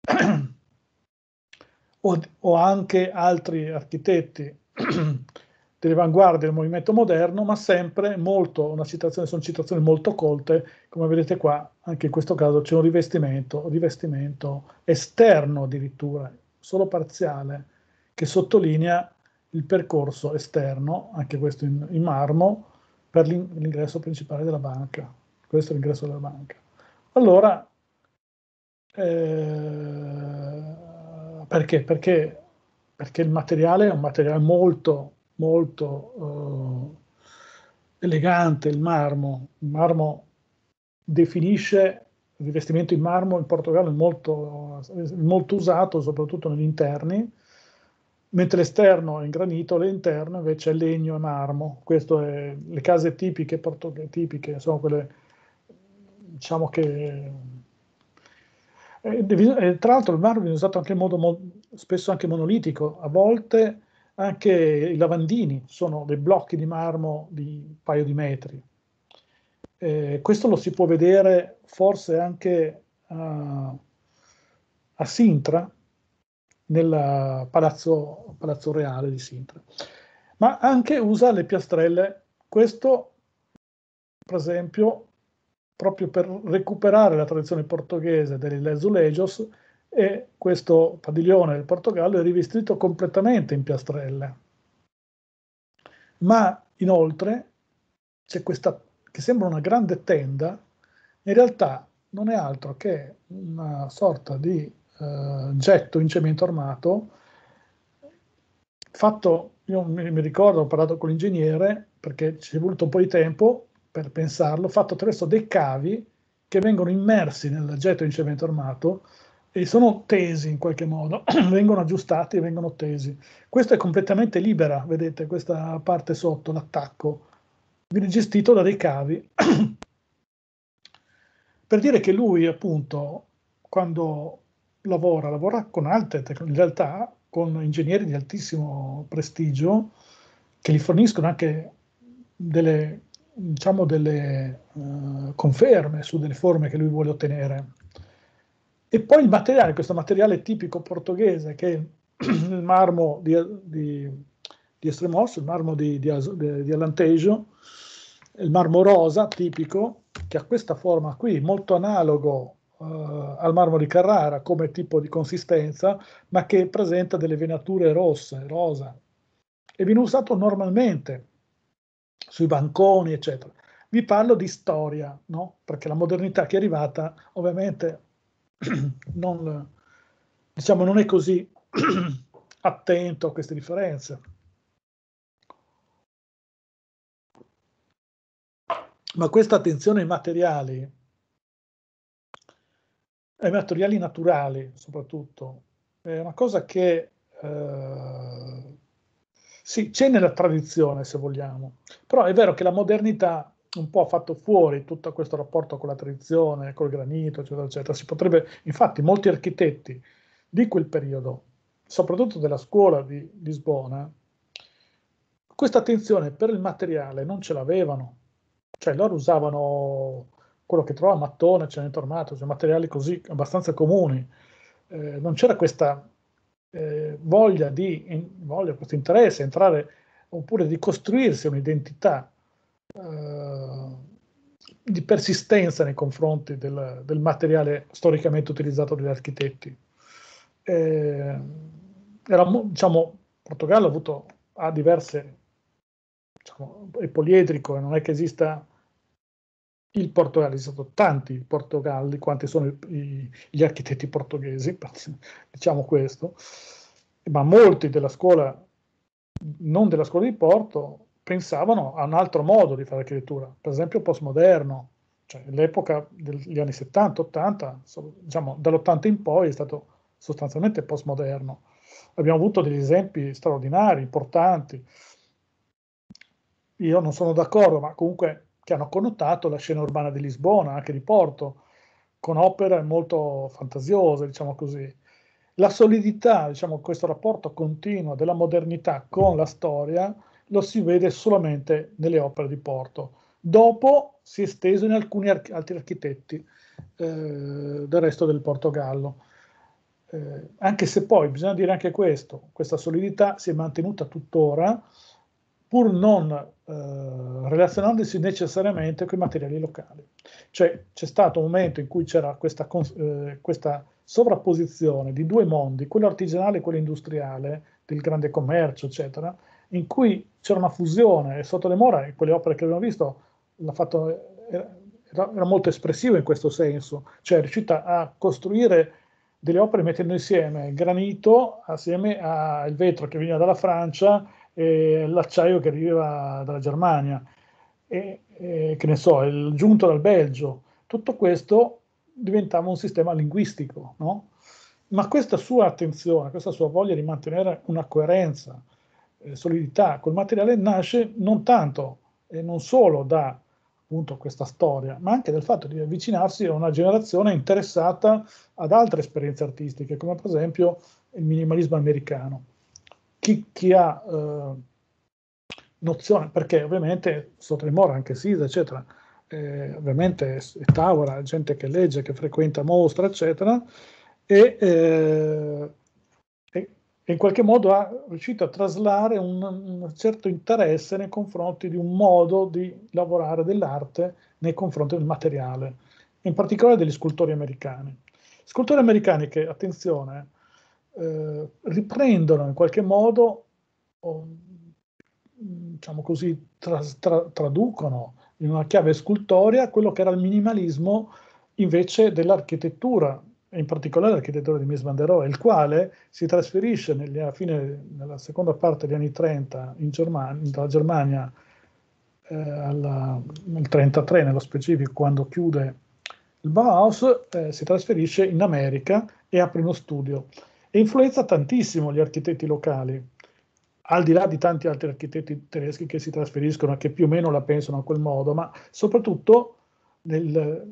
o, o, anche altri architetti delle vanguardie del movimento moderno, ma sempre molto, una citazione, sono citazioni molto colte, come vedete qua, anche in questo caso c'è un rivestimento, rivestimento esterno addirittura, solo parziale, che sottolinea il percorso esterno, anche questo in, in marmo, per l'ingresso principale della banca. Questo è l'ingresso della banca. Allora, eh, perché? perché? Perché il materiale è un materiale molto molto eh, elegante il marmo. Il marmo definisce il rivestimento in marmo in Portogallo è molto, molto usato, soprattutto negli interni, mentre l'esterno è in granito, l'interno invece è legno e marmo. Queste le case tipiche, tipiche sono quelle, diciamo che... Eh, eh, tra l'altro il marmo viene usato anche in modo spesso anche monolitico, a volte anche i lavandini sono dei blocchi di marmo di un paio di metri. Eh, questo lo si può vedere forse anche a, a Sintra, nel palazzo, palazzo Reale di Sintra. Ma anche usa le piastrelle. Questo, per esempio, proprio per recuperare la tradizione portoghese degli azulejos, e questo padiglione del Portogallo è rivestito completamente in piastrelle. Ma inoltre c'è questa che sembra una grande tenda, in realtà non è altro che una sorta di eh, getto in cemento armato fatto, io mi ricordo, ho parlato con l'ingegnere perché ci è voluto un po' di tempo per pensarlo, fatto attraverso dei cavi che vengono immersi nel getto in cemento armato e sono tesi in qualche modo, vengono aggiustati e vengono tesi. Questa è completamente libera, vedete questa parte sotto, l'attacco, viene gestito da dei cavi. per dire che lui appunto quando lavora, lavora con alte tecnologie, in realtà con ingegneri di altissimo prestigio che gli forniscono anche delle, diciamo, delle uh, conferme su delle forme che lui vuole ottenere e poi il materiale, questo materiale tipico portoghese che è il marmo di, di, di Estremoz, il marmo di, di, di Alantejo, il marmo rosa tipico, che ha questa forma qui, molto analogo Uh, al marmo di Carrara come tipo di consistenza, ma che presenta delle venature rosse, rosa, e viene usato normalmente sui banconi, eccetera. Vi parlo di storia, no? perché la modernità che è arrivata ovviamente non, diciamo, non è così attento a queste differenze. Ma questa attenzione ai materiali, ai materiali naturali soprattutto, è una cosa che eh, sì, c'è nella tradizione se vogliamo, però è vero che la modernità un po' fatto fuori tutto questo rapporto con la tradizione, col granito, eccetera, eccetera. Si potrebbe, infatti, molti architetti di quel periodo, soprattutto della scuola di Lisbona, questa attenzione per il materiale non ce l'avevano, cioè loro usavano quello che trovava mattone, cemento armato, cioè materiali così abbastanza comuni. Eh, non c'era questa eh, voglia di in, voglia, questo interesse a entrare oppure di costruirsi un'identità eh, di persistenza nei confronti del, del, materiale storicamente utilizzato dagli architetti. Eh, era, diciamo, Portogallo ha avuto ha diverse, diciamo, è poliedrico non è che esista il Portogallo, esistono tanti Portogalli quanti sono i, i, gli architetti portoghesi, diciamo questo, ma molti della scuola, non della scuola di Porto, pensavano a un altro modo di fare architettura, per esempio postmoderno, cioè l'epoca degli anni 70-80, diciamo dall'80 in poi è stato sostanzialmente postmoderno. Abbiamo avuto degli esempi straordinari, importanti. Io non sono d'accordo, ma comunque che hanno connotato la scena urbana di Lisbona, anche di Porto, con opere molto fantasiose, diciamo così. La solidità, diciamo, questo rapporto continuo della modernità con la storia lo si vede solamente nelle opere di Porto. Dopo si è esteso in alcuni arch- altri architetti eh, del resto del Portogallo. Eh, anche se poi bisogna dire anche questo, questa solidità si è mantenuta tuttora pur non eh, relazionandosi necessariamente con i materiali locali. Cioè c'è stato un momento in cui c'era questa, eh, questa sovrapposizione di due mondi, quello artigianale e quello industriale, del grande commercio, eccetera, in cui c'era una fusione e sotto le mura, in quelle opere che abbiamo visto, fatto, era, era, molto espressivo in questo senso, cioè è riuscita a costruire delle opere mettendo insieme il granito assieme al vetro che veniva dalla Francia e l'acciaio che arriva dalla Germania, e, e che ne so, il giunto dal Belgio. Tutto questo diventava un sistema linguistico, no? Ma questa sua attenzione, questa sua voglia di mantenere una coerenza, eh, solidità col materiale nasce non tanto e non solo da appunto questa storia, ma anche dal fatto di avvicinarsi a una generazione interessata ad altre esperienze artistiche, come per esempio il minimalismo americano. Chi, chi ha eh, nozione, perché ovviamente Sotremora, anche Sisa, eccetera, eh, ovviamente Tavola, gente che legge, che frequenta mostre, eccetera, e eh, che in qualche modo ha riuscito a traslare un, un, certo interesse nei confronti di un modo di lavorare dell'arte nei confronti del materiale, in particolare degli scultori americani. Scultori americani che, attenzione, eh, riprendono in qualche modo, o, diciamo così, tra, tra, traducono in una chiave scultoria quello che era il minimalismo invece dell'architettura in particolare l'architettura di Mies van der Rohe, il quale si trasferisce negli, fine, nella seconda parte degli anni 30 in Germania, dalla Germania eh, alla, nel 33 nello specifico, quando chiude il Bauhaus, eh, si trasferisce in America e apre uno studio e influenza tantissimo gli architetti locali, al di là di tanti altri architetti tedeschi che si trasferiscono e che più o meno la pensano a quel modo, ma soprattutto nel,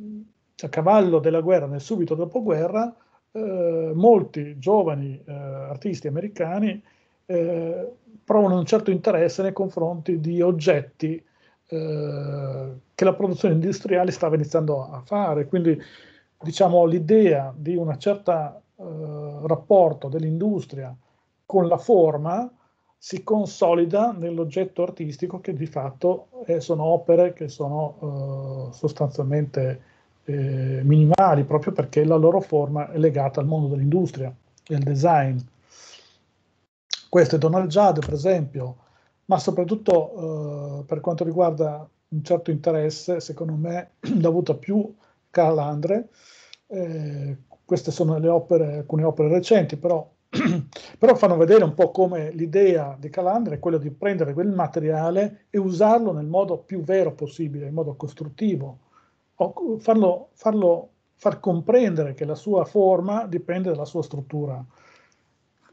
a cioè, cavallo della guerra, nel subito dopoguerra, eh, molti giovani eh, artisti americani eh, provano un certo interesse nei confronti di oggetti eh, che la produzione industriale stava iniziando a fare. Quindi diciamo, l'idea di un certo eh, rapporto dell'industria con la forma si consolida nell'oggetto artistico che di fatto eh, sono opere che sono sostanzialmente eh, minimali proprio perché la loro forma è legata al mondo dell'industria e al design. Questo è Donald Judd, per esempio, ma soprattutto eh, per quanto riguarda un certo interesse, secondo me, l'ha avuto più Calandre. Eh, queste sono le opere, alcune opere recenti, però, però fanno vedere un po' come l'idea di Calandre è quella di prendere quel materiale e usarlo nel modo più vero possibile, in modo costruttivo farlo, farlo, far comprendere che la sua forma dipende dalla sua struttura.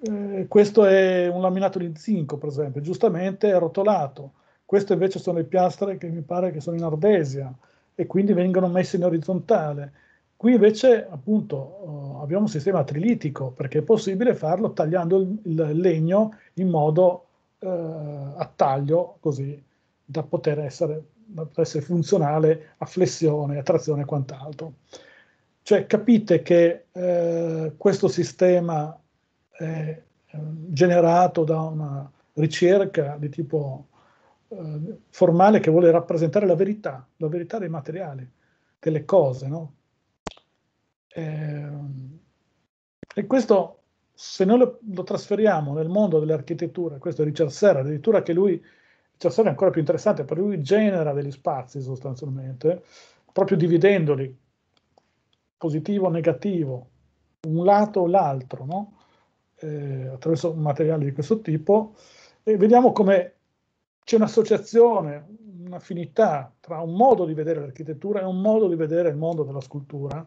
Eh, questo è un laminato di zinco, per esempio, giustamente è rotolato. Queste invece sono le piastre che mi pare che sono in ardesia e quindi vengono messe in orizzontale. Qui invece appunto eh, abbiamo un sistema trilitico perché è possibile farlo tagliando il, il legno in modo eh, a taglio così da poter essere per essere funzionale a flessione, a trazione e quant'altro. Cioè capite che eh, questo sistema è eh, generato da una ricerca di tipo eh, formale che vuole rappresentare la verità, la verità dei materiali, delle cose, no? eh, e questo, se noi lo, lo trasferiamo nel mondo dell'architettura, questo è Richard Serra, addirittura che lui situazione ancora più interessante, per lui genera degli spazi sostanzialmente, proprio dividendoli, positivo o negativo, un lato o l'altro, no? eh, attraverso materiali di questo tipo, e vediamo come c'è un'associazione, un'affinità tra un modo di vedere l'architettura e un modo di vedere il mondo della scultura,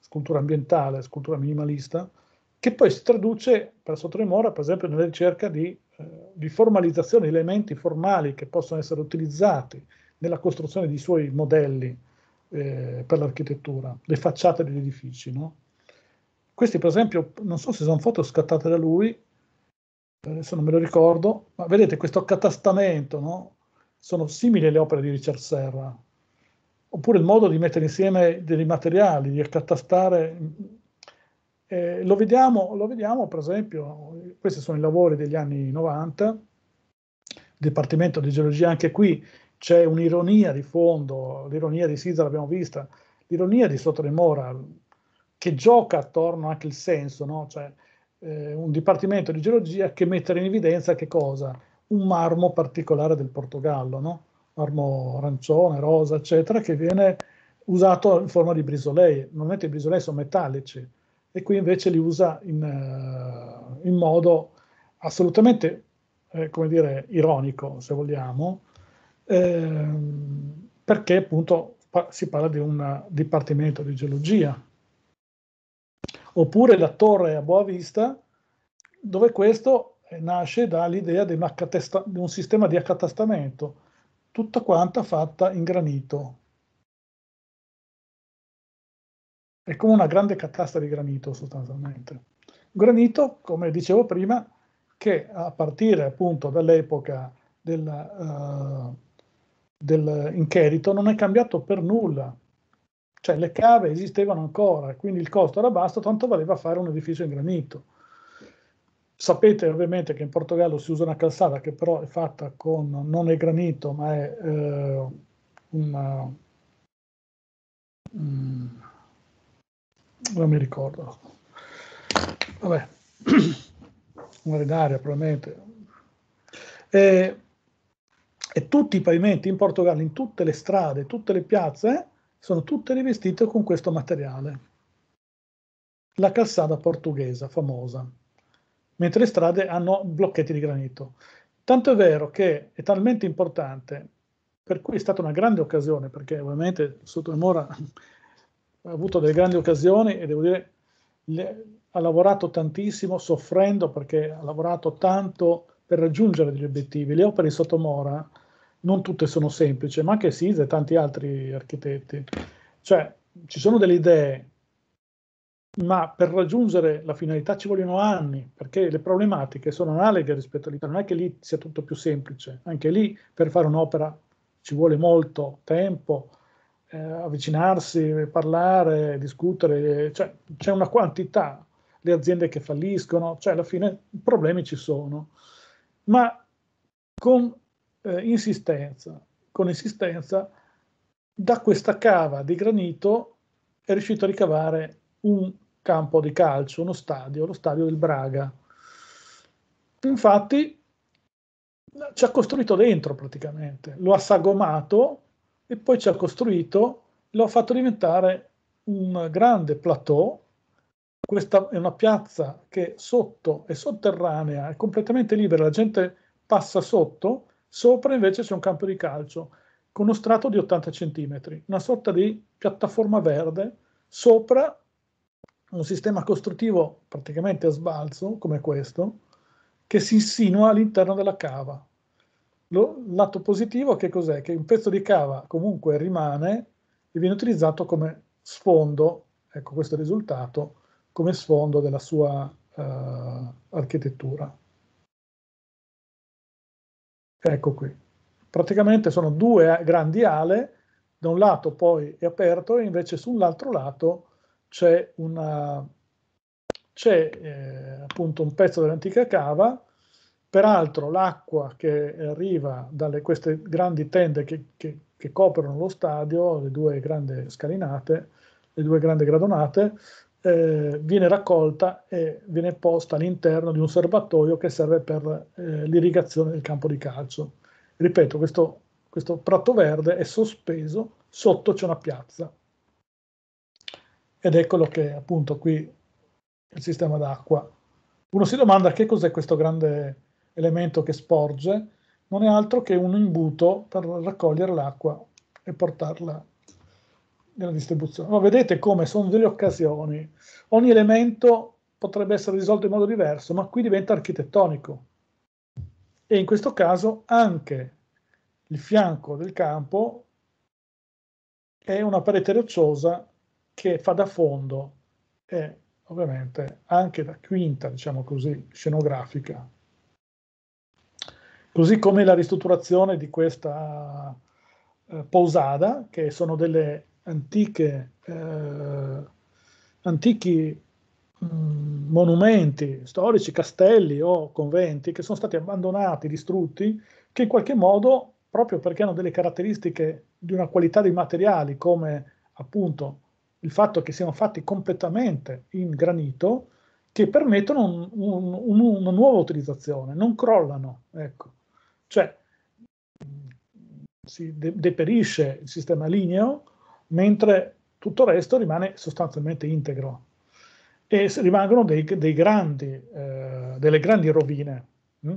scultura ambientale, scultura minimalista, che poi si traduce per Sotremora, per esempio, nella ricerca di eh, di formalizzazione di elementi formali che possono essere utilizzati nella costruzione di suoi modelli eh, per l'architettura, le facciate degli edifici. No? Questi per esempio, non so se sono foto scattate da lui, adesso eh, non me lo ricordo, ma vedete questo accatastamento, no? sono simili alle opere di Richard Serra, oppure il modo di mettere insieme dei materiali, di accatastare eh, lo, vediamo, lo vediamo, per esempio, questi sono i lavori degli anni 90, Dipartimento di Geologia, anche qui c'è un'ironia di fondo, l'ironia di Sisa l'abbiamo vista, l'ironia di Sotremora, che gioca attorno anche il senso, no? cioè eh, un Dipartimento di Geologia che mette in evidenza che cosa? Un marmo particolare del Portogallo, no? marmo arancione, rosa, eccetera, che viene usato in forma di brisolei. Normalmente i brisolei sono metallici, e qui invece li usa in, uh, in modo assolutamente, eh, come dire, ironico, se vogliamo, ehm, perché appunto pa- si parla di un dipartimento di geologia. Oppure la torre a Boavista, dove questo nasce dall'idea di, accatesta- di un sistema di accatastamento, tutta quanta fatta in granito, È come una grande catasta di granito sostanzialmente. Granito, come dicevo prima, che a partire appunto dall'epoca del, uh, del non è cambiato per nulla. Cioè le cave esistevano ancora, quindi il costo era basso, tanto valeva fare un edificio in granito. Sapete ovviamente che in Portogallo si usa una calzata che però è fatta con, non è granito, ma è eh, una... Mm, non mi ricordo. Vabbè, un'area d'aria probabilmente. E, e, tutti i pavimenti in Portogallo, in tutte le strade, tutte le piazze, eh, sono tutte rivestite con questo materiale. La calzada portoghese, famosa. Mentre le strade hanno blocchetti di granito. Tanto è vero che è talmente importante, per cui è stata una grande occasione, perché ovviamente sotto le Mora ha avuto delle grandi occasioni e devo dire le, ha lavorato tantissimo soffrendo perché ha lavorato tanto per raggiungere degli obiettivi. Le opere di Sotomora non tutte sono semplici, ma anche Sisa e tanti altri architetti. Cioè, ci sono delle idee, ma per raggiungere la finalità ci vogliono anni, perché le problematiche sono analoghe rispetto all'Italia, non è che lì sia tutto più semplice, anche lì per fare un'opera ci vuole molto tempo, eh, avvicinarsi, parlare, discutere, cioè, c'è una quantità, le aziende che falliscono, cioè alla fine problemi ci sono, ma con eh, insistenza, con insistenza da questa cava di granito è riuscito a ricavare un campo di calcio, uno stadio, lo stadio del Braga. Infatti ci ha costruito dentro praticamente, lo ha sagomato e poi ci ha costruito, l'ho fatto diventare un grande plateau. Questa è una piazza che sotto è sotterranea, è completamente libera, la gente passa sotto, sopra invece c'è un campo di calcio con uno strato di 80 cm, una sorta di piattaforma verde, sopra un sistema costruttivo praticamente a sbalzo come questo, che si insinua all'interno della cava. Lo, lato positivo che cos'è? Che un pezzo di cava comunque rimane e viene utilizzato come sfondo, ecco questo è il risultato, come sfondo della sua uh, architettura. Ecco qui. Praticamente sono due grandi ale, da un lato poi è aperto e invece sull'altro lato c'è eh, appunto un pezzo dell'antica cava Peraltro l'acqua che arriva dalle queste grandi tende che, che, che, coprono lo stadio, le due grandi scalinate, le due grandi gradonate, eh, viene raccolta e viene posta all'interno di un serbatoio che serve per eh, l'irrigazione del campo di calcio. Ripeto, questo, questo prato verde è sospeso, sotto c'è una piazza. Ed eccolo che appunto qui il sistema d'acqua. Uno si domanda che cos'è questo grande elemento che sporge non è altro che un imbuto per raccogliere l'acqua e portarla nella distribuzione. Ma vedete come sono delle occasioni. Ogni elemento potrebbe essere risolto in modo diverso, ma qui diventa architettonico. E in questo caso anche il fianco del campo è una parete rocciosa che fa da fondo e ovviamente anche da quinta, diciamo così, scenografica. Così come la ristrutturazione di questa eh, pausada, che sono delle antiche, eh, antichi mh, mm, monumenti storici, castelli o conventi che sono stati abbandonati, distrutti, che in qualche modo, proprio perché hanno delle caratteristiche di una qualità dei materiali, come appunto il fatto che siano fatti completamente in granito, che permettono un, un, un, una nuova utilizzazione, non crollano. Ecco. Cioè, si de- deperisce il sistema ligneo, mentre tutto il resto rimane sostanzialmente integro. E rimangono dei, dei grandi, eh, delle grandi rovine. Mh? Mm?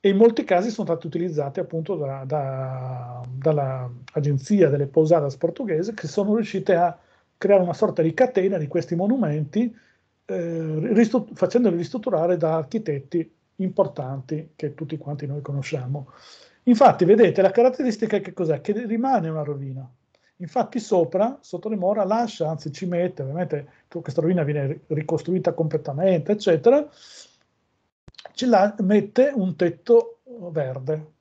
E in molti casi sono state utilizzate appunto da, da, dall'agenzia delle Posadas portoghese che sono riuscite a creare una sorta di catena di questi monumenti eh, ristru- facendoli ristrutturare da architetti importanti che tutti quanti noi conosciamo. Infatti, vedete, la caratteristica che cos'è? Che rimane una rovina. Infatti sopra, sotto le dimora, lascia, anzi ci mette, ovviamente questa rovina viene ricostruita completamente, eccetera, ci la, mette un tetto eh, verde,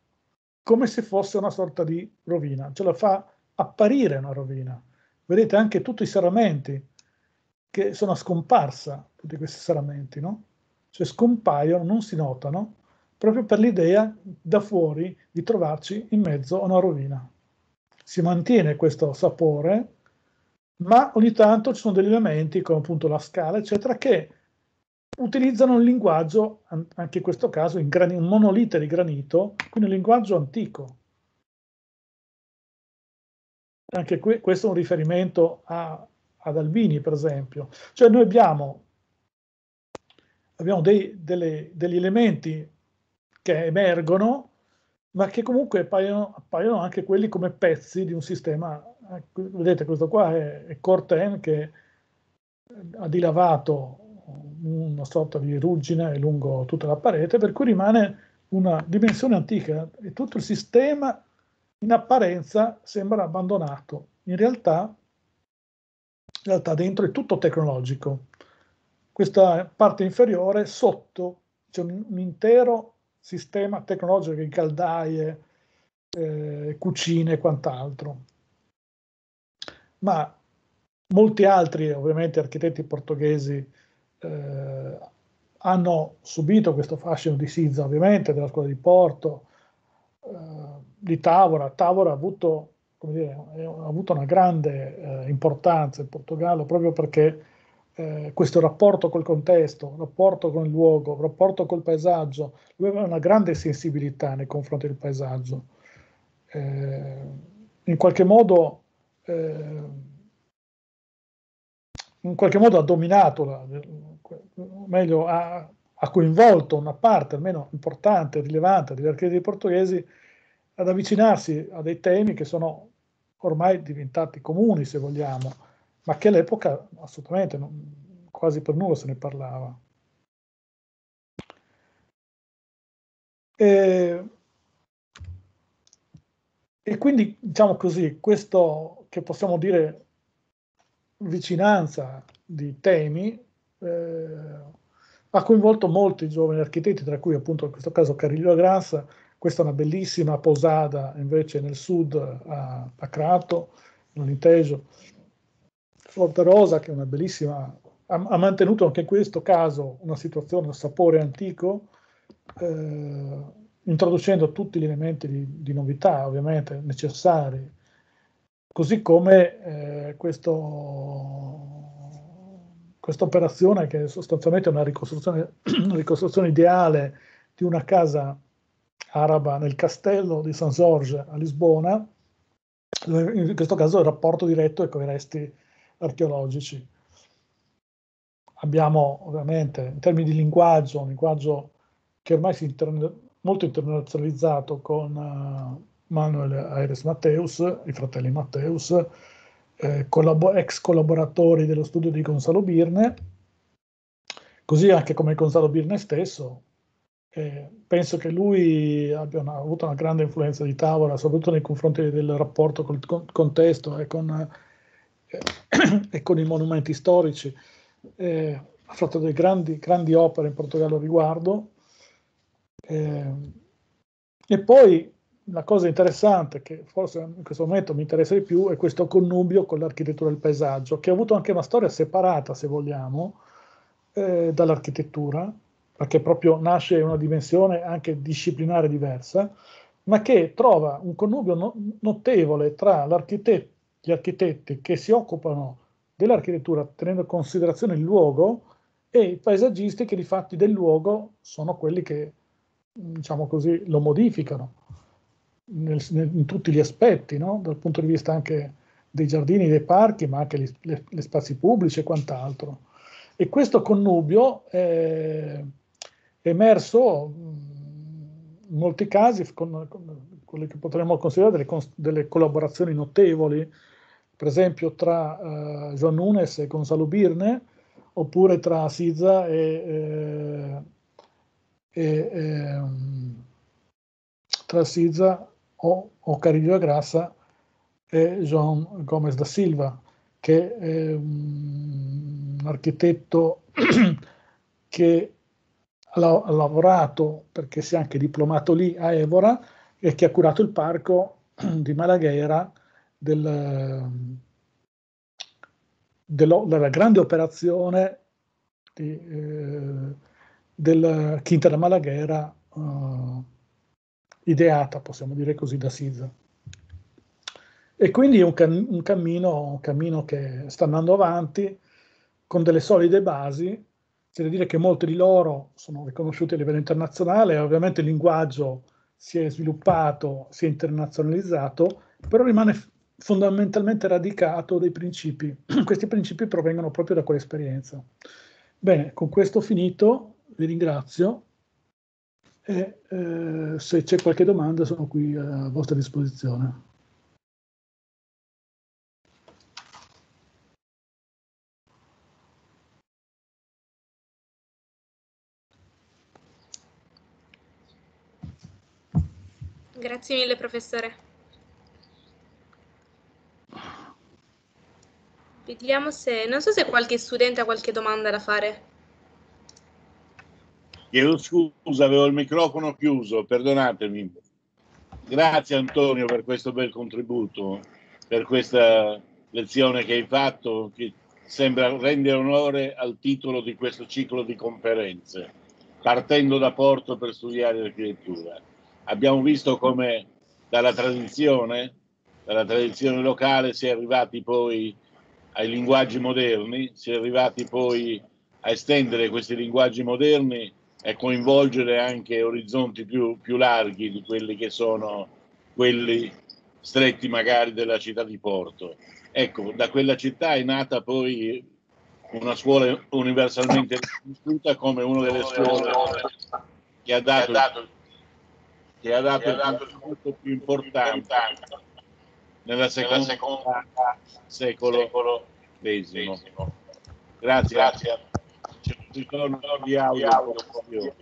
come se fosse una sorta di rovina, ce la fa apparire una rovina. Vedete anche tutti i serramenti che sono a scomparsa, tutti questi serramenti, no? cioè scompaiono, non si notano, proprio per l'idea da fuori di trovarci in mezzo a una rovina. Si mantiene questo sapore, ma ogni tanto ci sono degli elementi come appunto la scala, eccetera, che utilizzano un linguaggio, anche in questo caso, in gran- un monolite di granito, quindi un linguaggio antico. Anche qui, questo è un riferimento a, ad Albini, per esempio. Cioè noi abbiamo abbiamo dei, delle, degli elementi che emergono, ma che comunque appaiono, appaiono, anche quelli come pezzi di un sistema. Eh, vedete, questo qua è, è Corten che eh, ha dilavato una sorta di ruggine lungo tutta la parete, per cui rimane una dimensione antica e tutto il sistema in apparenza sembra abbandonato. In realtà, in realtà dentro è tutto tecnologico questa parte inferiore sotto c'è un, un intero sistema tecnologico di caldaie, eh, cucine e quant'altro. Ma molti altri, ovviamente, architetti portoghesi eh, hanno subito questo fascino di Sizza, ovviamente, della scuola di Porto, eh, di Tavora. Tavora ha avuto, dire, ha avuto una grande eh, importanza in Portogallo proprio perché eh, questo rapporto col contesto, rapporto con il luogo, rapporto col paesaggio. Lui aveva una grande sensibilità nei confronti del paesaggio. Eh, in, qualche modo, eh, in qualche modo ha dominato, la, meglio ha, ha, coinvolto una parte almeno importante, rilevante degli architetti portoghesi ad avvicinarsi a dei temi che sono ormai diventati comuni, se vogliamo ma che all'epoca assolutamente non, quasi per nulla se ne parlava. E, e quindi, diciamo così, questo che possiamo dire vicinanza di temi eh, ha coinvolto molti giovani architetti, tra cui appunto in questo caso Cariglio Grassa, questa è una bellissima posada invece nel sud a, a Crato, non inteso, Forte Rosa, che è una bellissima, ha, ha, mantenuto anche in questo caso una situazione, un sapore antico, eh, introducendo tutti gli elementi di, di, novità, ovviamente, necessari. Così come eh, questa operazione, che è sostanzialmente è una ricostruzione, una ricostruzione ideale di una casa araba nel castello di San Jorge a Lisbona, in questo caso il rapporto diretto è con i resti archeologici. Abbiamo ovviamente in termini di linguaggio, un linguaggio che ormai si interna- molto internazionalizzato con uh, Manuel Aires Matteus, i fratelli Matteus, eh, collab- ex collaboratori dello studio di Gonzalo Birne, così anche come Gonzalo Birne stesso. Eh, penso che lui abbia una, avuto una grande influenza di tavola, soprattutto nei confronti del rapporto col contesto e con eh, e con i monumenti storici, eh, ha fatto delle grandi, grandi, opere in Portogallo a riguardo. Eh, e poi la cosa interessante, che forse in questo momento mi interessa di più, è questo connubio con l'architettura del paesaggio, che ha avuto anche una storia separata, se vogliamo, eh, dall'architettura, perché proprio nasce una dimensione anche disciplinare diversa, ma che trova un connubio no- notevole tra l'architetto gli architetti che si occupano dell'architettura tenendo in considerazione il luogo e i paesaggisti che di fatti del luogo sono quelli che, mm, diciamo così, lo modificano nel, nel, in tutti gli aspetti, no? dal punto di vista anche dei giardini, dei parchi, ma anche gli, spazi pubblici e quant'altro. E questo connubio è emerso mm, in molti casi con, con, quelle che potremmo considerare delle, delle collaborazioni notevoli, per esempio tra eh, Joan Nunes e Gonzalo Birne, oppure tra Siza e, eh, e, e ehm, tra Sizza o, o Cariglio e Grassa e Joan Gomez da Silva, che è un architetto che ha lavorato, perché si è anche diplomato lì a Evora, e che ha curato il parco di Malaghera del, della grande operazione di, eh, del Quinta da Malaghera eh, ideata, possiamo dire così, da Siza. E quindi è un, cam un, cammino, un cammino che sta andando avanti con delle solide basi, c'è da dire che molti di loro sono riconosciuti a livello internazionale, ovviamente il linguaggio si è sviluppato, si è internazionalizzato, però rimane fondamentalmente radicato dei principi. Questi principi provengono proprio da quell'esperienza. Bene, con questo finito, vi ringrazio e eh, se c'è qualche domanda sono qui a vostra disposizione. Grazie mille professore. Vediamo se... Non so se qualche studente ha qualche domanda da fare. Chiedo scusa, avevo il microfono chiuso, perdonatemi. Grazie Antonio per questo bel contributo, per questa lezione che hai fatto, che sembra rendere onore al titolo di questo ciclo di conferenze, partendo da Porto per studiare l'architettura abbiamo visto come dalla tradizione, dalla tradizione locale si è arrivati poi ai linguaggi moderni, si è arrivati poi a estendere questi linguaggi moderni e coinvolgere anche orizzonti più, più larghi di quelli che sono quelli stretti magari della città di Porto. Ecco, da quella città è nata poi una scuola universalmente riconosciuta come una delle scuole che ha dato il che ha dato il punto più importante nella seconda, nella seconda secolo, secolo XX. Grazie. Grazie. C'è ritorno di audio. audio.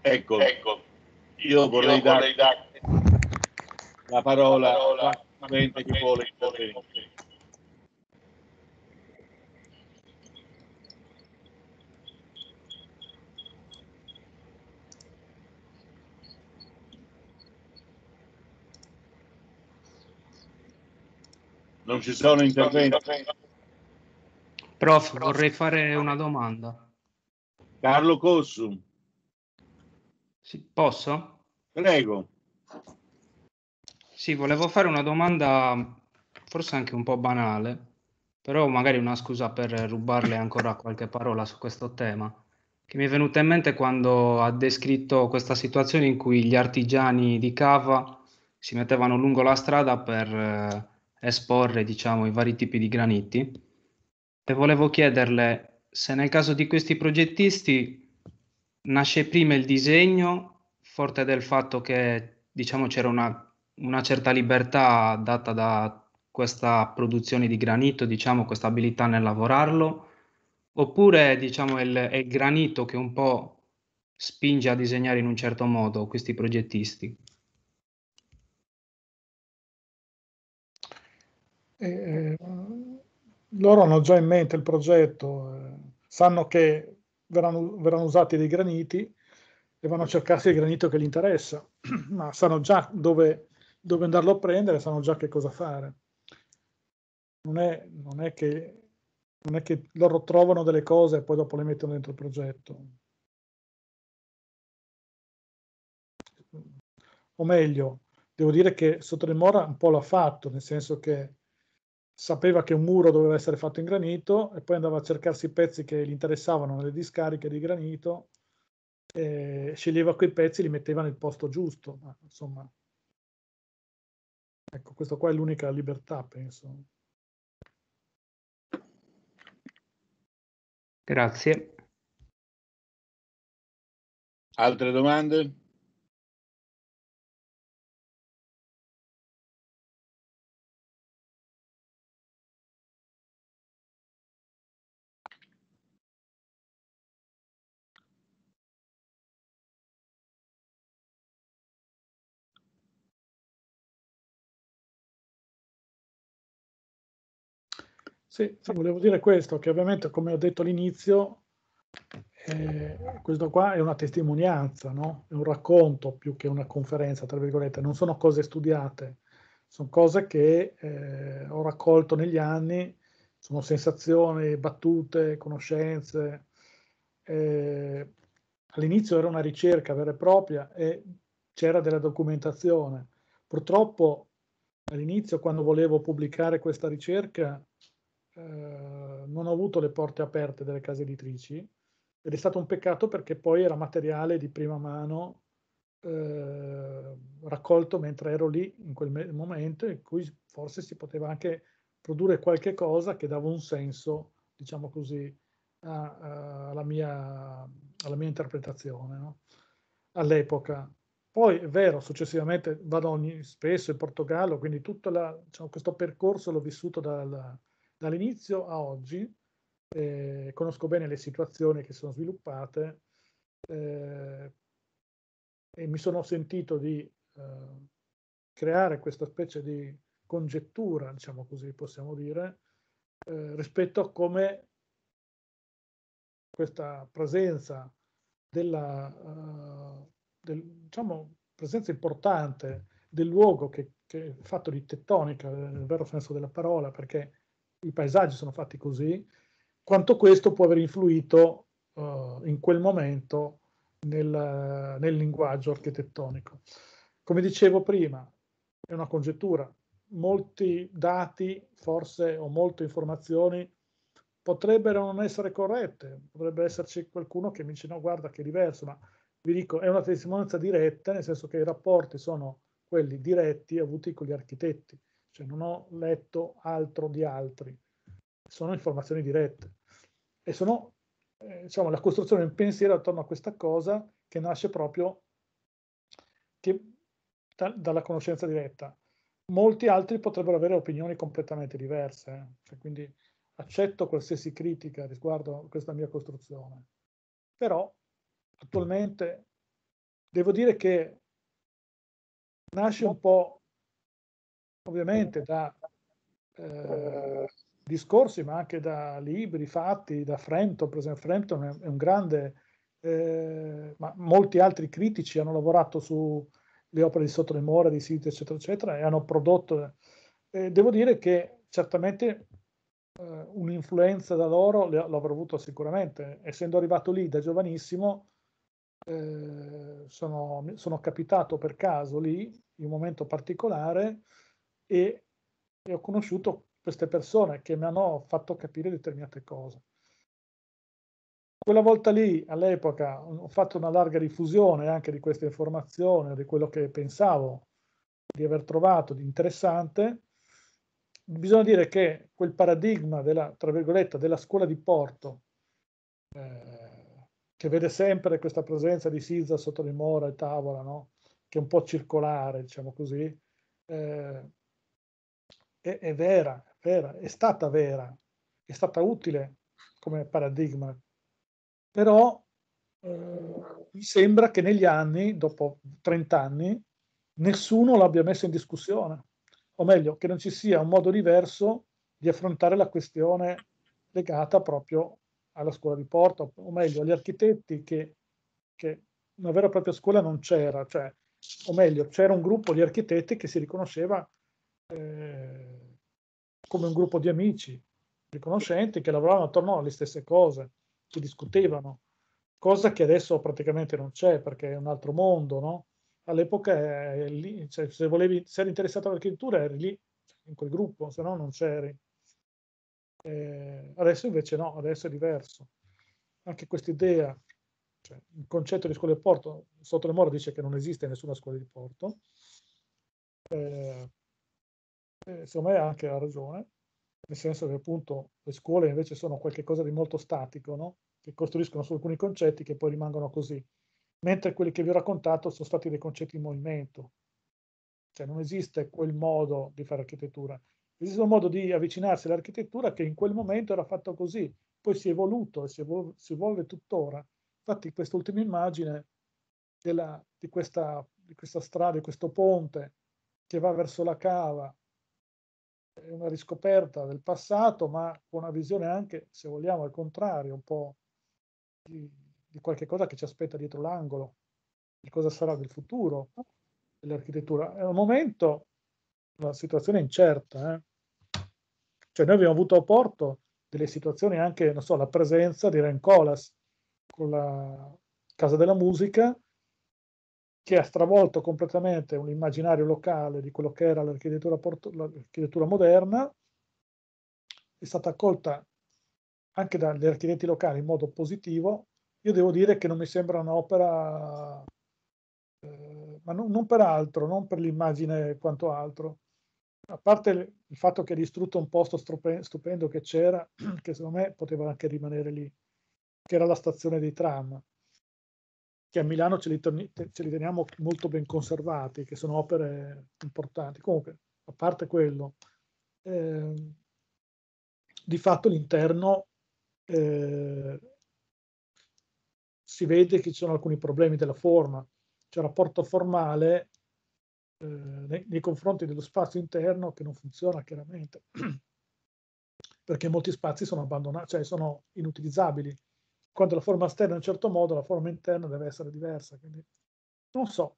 Ecco, ecco, io vorrei, io dare, vorrei dare la parola a chi vuole intervenire. Non ci sono interventi. Prof, vorrei fare una domanda. Carlo Cossum. Sì, posso? Prego. Sì, volevo fare una domanda forse anche un po' banale, però magari una scusa per rubarle ancora qualche parola su questo tema, che mi è venuta in mente quando ha descritto questa situazione in cui gli artigiani di cava si mettevano lungo la strada per eh, esporre diciamo, i vari tipi di graniti e volevo chiederle se nel caso di questi progettisti nasce prima il disegno, forte del fatto che diciamo, c'era una, una certa libertà data da questa produzione di granito, diciamo, questa abilità nel lavorarlo, oppure diciamo, è, il, è il granito che un po' spinge a disegnare in un certo modo questi progettisti? E, eh, loro hanno già in mente il progetto, eh, sanno che verranno, verranno usati dei graniti e vanno a cercarsi il granito che gli interessa, ma sanno già dove, dove andarlo a prendere, sanno già che cosa fare. Non è, non è, che, non è che loro trovano delle cose e poi dopo le mettono dentro il progetto. O meglio, devo dire che Sotremora un po' l'ha fatto, nel senso che sapeva che un muro doveva essere fatto in granito e poi andava a cercarsi i pezzi che gli interessavano nelle discariche di granito e sceglieva quei pezzi e li metteva nel posto giusto. Ma, insomma, ecco, questa qua è l'unica libertà, penso. Grazie. Altre domande? Sì, sì, volevo dire questo, che ovviamente come ho detto all'inizio, eh, questo qua è una testimonianza, no? è un racconto più che una conferenza, tra virgolette, non sono cose studiate, sono cose che eh, ho raccolto negli anni, sono sensazioni, battute, conoscenze. Eh, all'inizio era una ricerca vera e propria e c'era della documentazione. Purtroppo all'inizio, quando volevo pubblicare questa ricerca, eh, non ho avuto le porte aperte delle case editrici ed è stato un peccato perché poi era materiale di prima mano eh, raccolto mentre ero lì in quel me- momento in cui forse si poteva anche produrre qualche cosa che dava un senso, diciamo così, a, a, alla, mia, alla, mia, interpretazione no? all'epoca. Poi è vero, successivamente vado ogni, spesso in Portogallo, quindi tutto la, diciamo, questo percorso l'ho vissuto dal, dall'inizio a oggi eh, conosco bene le situazioni che sono sviluppate eh, e mi sono sentito di eh, creare questa specie di congettura, diciamo così possiamo dire, eh, rispetto a come questa presenza della uh, del, diciamo, presenza importante del luogo che, che è fatto di tettonica nel vero senso della parola perché i paesaggi sono fatti così, quanto questo può aver influito uh, in quel momento nel, nel linguaggio architettonico. Come dicevo prima, è una congettura, molti dati, forse, o molte informazioni potrebbero non essere corrette, potrebbe esserci qualcuno che mi dice no, guarda che è diverso, ma vi dico, è una testimonianza diretta, nel senso che i rapporti sono quelli diretti avuti con gli architetti cioè non ho letto altro di altri, sono informazioni dirette e sono eh, diciamo, la costruzione del pensiero attorno a questa cosa che nasce proprio che, da, dalla conoscenza diretta. Molti altri potrebbero avere opinioni completamente diverse, eh? cioè, quindi accetto qualsiasi critica riguardo a questa mia costruzione, però attualmente devo dire che nasce un po' ovviamente da eh, discorsi, ma anche da libri fatti da Frampton. Per esempio, Frampton è un grande, eh, ma molti altri critici hanno lavorato sulle opere di Sotolemore, di Sito, eccetera, eccetera, e hanno prodotto. Eh, devo dire che certamente eh, un'influenza da loro l'avrò avuto sicuramente. Essendo arrivato lì da giovanissimo, eh, sono, sono, capitato per caso lì in un momento particolare e, e ho conosciuto queste persone che mi hanno fatto capire determinate cose. Quella volta lì, all'epoca, ho fatto una larga diffusione anche di questa informazione, di quello che pensavo di aver trovato di interessante. Bisogna dire che quel paradigma della, tra virgolette, della scuola di Porto, eh, che vede sempre questa presenza di Sizza sotto le Mora e tavola, no? che è un po' circolare, diciamo così, eh, è, è vera, è vera, è stata vera, è stata utile come paradigma. Però eh, mi sembra che negli anni, dopo 30 anni, nessuno l'abbia messo in discussione, o meglio, che non ci sia un modo diverso di affrontare la questione legata proprio alla scuola di Porto, o meglio, agli architetti che, che una vera e propria scuola non c'era, cioè, o meglio, c'era un gruppo di architetti che si riconosceva eh, come un gruppo di amici, di conoscenti che lavoravano attorno alle stesse cose, che discutevano, cosa che adesso praticamente non c'è perché è un altro mondo, no? All'epoca eh, lì, cioè, se volevi, se eri interessato all'architettura eri lì, in quel gruppo, se no non c'eri. Eh, adesso invece no, adesso è diverso. Anche quest'idea, cioè, il concetto di scuola di porto, sotto le mura dice che non esiste nessuna scuola di porto, eh, eh, secondo me anche ha ragione, nel senso che appunto le scuole invece sono qualcosa di molto statico, no? che costruiscono su alcuni concetti che poi rimangono così, mentre quelli che vi ho raccontato sono stati dei concetti in movimento, cioè non esiste quel modo di fare architettura, esiste un modo di avvicinarsi all'architettura che in quel momento era fatto così, poi si è evoluto e si, evol- si evolve tuttora. Infatti quest'ultima immagine della, di, questa, di questa strada, di questo ponte che va verso la cava, una riscoperta del passato, ma con una visione anche, se vogliamo, al contrario, un po' di, di qualche cosa che ci aspetta dietro l'angolo, di cosa sarà del futuro dell'architettura. È un momento, una situazione incerta. Eh? Cioè noi abbiamo avuto a porto delle situazioni anche, non so, la presenza di Rencolas con la Casa della Musica, che ha stravolto completamente un immaginario locale di quello che era l'architettura, porto, l'architettura moderna, è stata accolta anche dagli architetti locali in modo positivo. Io devo dire che non mi sembra un'opera, eh, ma non, non per altro, non per l'immagine quanto altro a parte il fatto che ha distrutto un posto stupendo che c'era, che secondo me poteva anche rimanere lì, che era la stazione dei tram che a Milano ce li, ce li, teniamo molto ben conservati, che sono opere importanti. Comunque, a parte quello, eh, di fatto l'interno eh, si vede che ci sono alcuni problemi della forma, c'è un rapporto formale eh, nei, nei confronti dello spazio interno che non funziona chiaramente, perché molti spazi sono abbandonati, cioè sono inutilizzabili quando la forma esterna è in un certo modo, la forma interna deve essere diversa. Quindi non so.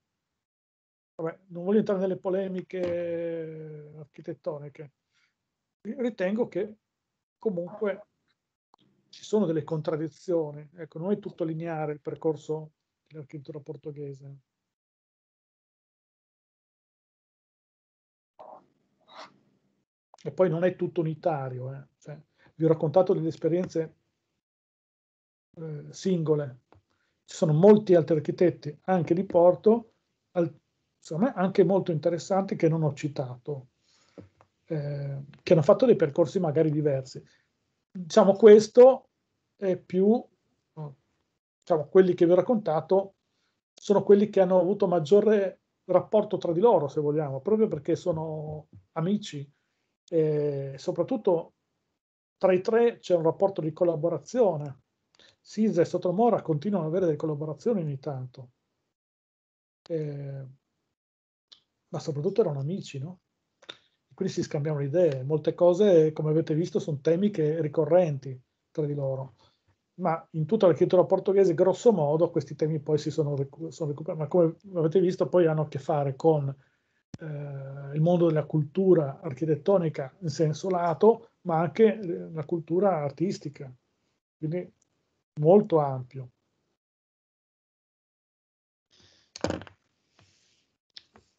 Vabbè, non voglio entrare nelle polemiche architettoniche. Ritengo che comunque ci sono delle contraddizioni. Ecco, non è tutto lineare il percorso dell'architettura portoghese. E poi non è tutto unitario. Eh. Cioè, vi ho raccontato delle esperienze eh, singole. Ci sono molti altri architetti, anche di Porto, al, secondo anche molto interessanti che non ho citato, eh, che hanno fatto dei percorsi magari diversi. Diciamo questo è più, diciamo quelli che vi ho raccontato, sono quelli che hanno avuto maggiore rapporto tra di loro, se vogliamo, proprio perché sono amici e soprattutto tra i tre c'è un rapporto di collaborazione Sisa e Sotomora continuano ad avere delle collaborazioni ogni tanto, eh, ma soprattutto erano amici, no? quindi si scambiavano idee. Molte cose, come avete visto, sono temi che ricorrenti tra di loro, ma in tutta l'architettura portoghese, grosso modo, questi temi poi si sono, recu- sono recuperati, ma come avete visto, poi hanno a che fare con eh, il mondo della cultura architettonica in senso lato, ma anche eh, la cultura artistica. Quindi molto ampio.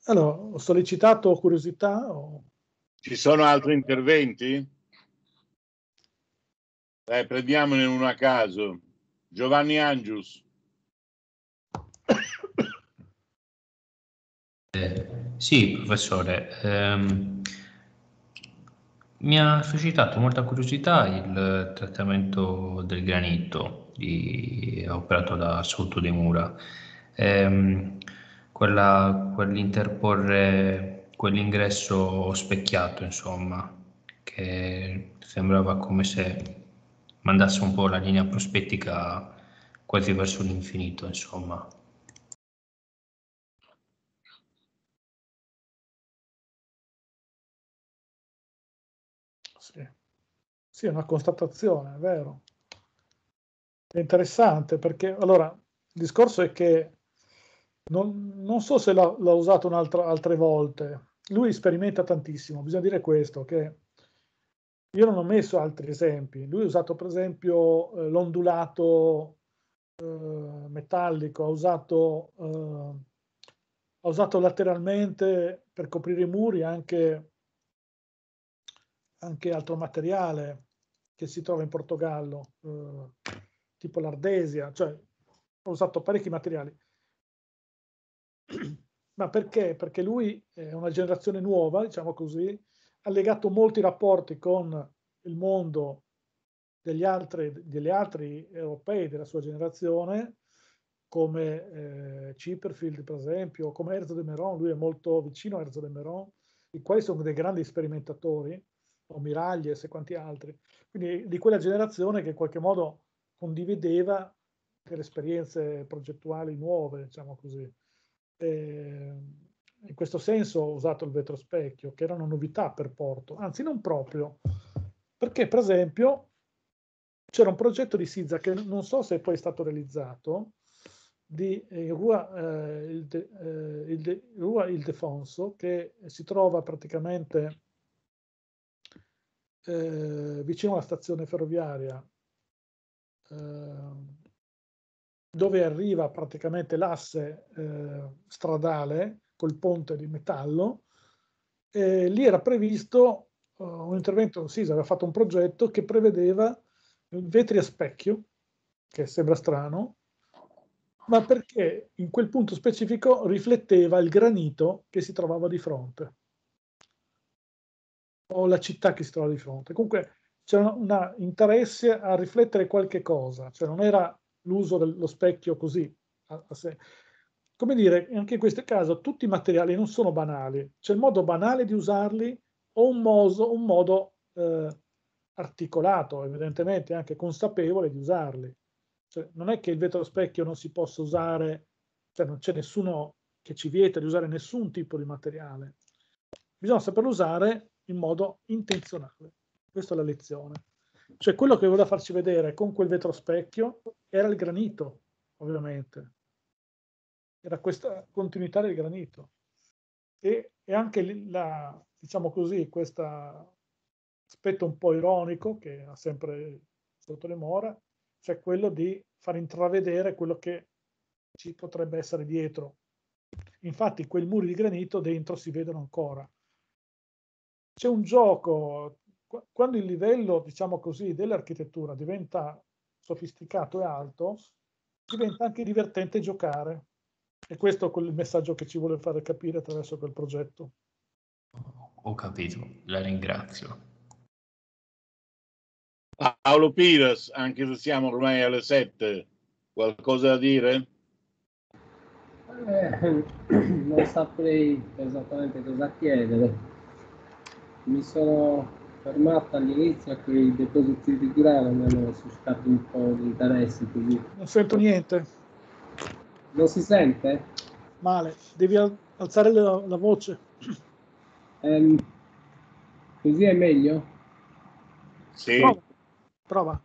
Allora, ho sollecitato curiosità? O... Ci sono altri interventi? Dai, prendiamone uno a caso. Giovanni Angius. Eh, sì, professore. Ehm, mi ha suscitato molta curiosità il trattamento del granito di, operato da Sotto de Mura. Ehm, quella, quell'interporre quell'ingresso specchiato, insomma, che sembrava come se mandasse un po' la linea prospettica quasi verso l'infinito, insomma. Sì, sì è una constatazione, è vero. È interessante perché allora il discorso è che non, non so se l'ha, l'ha usato un'altra altre volte. Lui sperimenta tantissimo, bisogna dire questo, che io non ho messo altri esempi. Lui ha usato per esempio eh, l'ondulato eh, metallico, ha usato, eh, ha usato lateralmente per coprire i muri anche, anche altro materiale che si trova in Portogallo. Eh, tipo l'ardesia, cioè ho usato parecchi materiali. Ma perché? Perché lui è una generazione nuova, diciamo così, ha legato molti rapporti con il mondo degli altri, degli altri europei della sua generazione, come eh, Cipperfield, per esempio, come Erzo de Meron, lui è molto vicino a Erzo de Meron, i quali sono dei grandi sperimentatori, o Miraglies e quanti altri, quindi di quella generazione che in qualche modo condivideva delle esperienze progettuali nuove, diciamo così. E ehm, in questo senso ho usato il vetrospecchio, che era una novità per Porto, anzi non proprio, perché per esempio c'era un progetto di Siza che non so se è poi stato realizzato, di eh, Rua, eh, il De, eh, il De, Rua Ildefonso, che si trova praticamente eh, vicino alla stazione ferroviaria Ehm, dove arriva praticamente l'asse eh, stradale col ponte di metallo, e lì era previsto uh, un intervento, sì, si aveva fatto un progetto che prevedeva vetri a specchio, che sembra strano, ma perché in quel punto specifico rifletteva il granito che si trovava di fronte o la città che si trovava di fronte. Comunque c'era un interesse a riflettere qualche cosa, cioè non era l'uso dello specchio così. A, a Come dire, anche in questo caso tutti i materiali non sono banali, c'è il modo banale di usarli o un, moso, un modo eh, articolato, evidentemente anche consapevole di usarli. Cioè, non è che il vetro specchio non si possa usare, cioè non c'è nessuno che ci vieta di usare nessun tipo di materiale. Bisogna saperlo usare in modo intenzionale. Questa è la lezione. Cioè quello che voleva farci vedere con quel vetro specchio era il granito, ovviamente. Era questa continuità del granito. E, e anche la, diciamo così, questo aspetto un po' ironico che ha sempre sotto le mora, cioè quello di far intravedere quello che ci potrebbe essere dietro. Infatti, quei muri di granito dentro si vedono ancora. C'è un gioco quando il livello, diciamo così, dell'architettura diventa sofisticato e alto, diventa anche divertente giocare. E questo è il messaggio che ci vuole fare capire attraverso quel progetto. Ho capito, la ringrazio. Paolo Piras, anche se siamo ormai alle 7, qualcosa da dire? Eh, non saprei esattamente cosa chiedere. Mi sono fermata all'inizio che i depositi di grano mi hanno suscitato un po' di interesse. Quindi... Non sento niente. Non si sente? Male, devi alzare la, la voce. Um, così è meglio? Sì. Prova. Prova.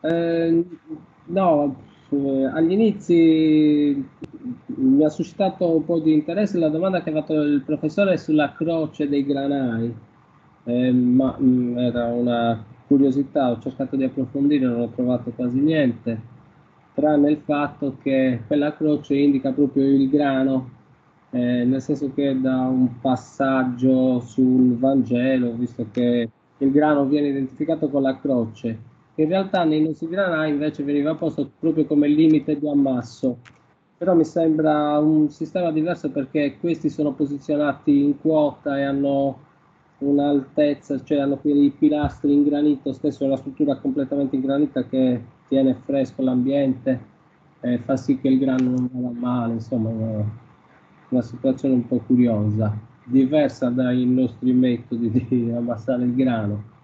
Um, no, eh, agli inizi mi ha suscitato un po' di interesse la domanda che ha fatto il professore sulla croce dei granai eh, ma mh, mm, era una curiosità, ho cercato di approfondire, non ho trovato quasi niente, tranne il fatto che quella croce indica proprio il grano, eh, nel senso che da un passaggio sul Vangelo, visto che il grano viene identificato con la croce, in realtà nei nostri granai invece veniva posto proprio come limite di ammasso, però mi sembra un sistema diverso perché questi sono posizionati in quota e hanno un'altezza, cioè hanno quei pilastri in granito, stesso la struttura completamente in granito che tiene fresco l'ambiente e eh, fa sì che il grano non vada male, insomma una, una situazione un po' curiosa, diversa dai nostri metodi di ammassare il grano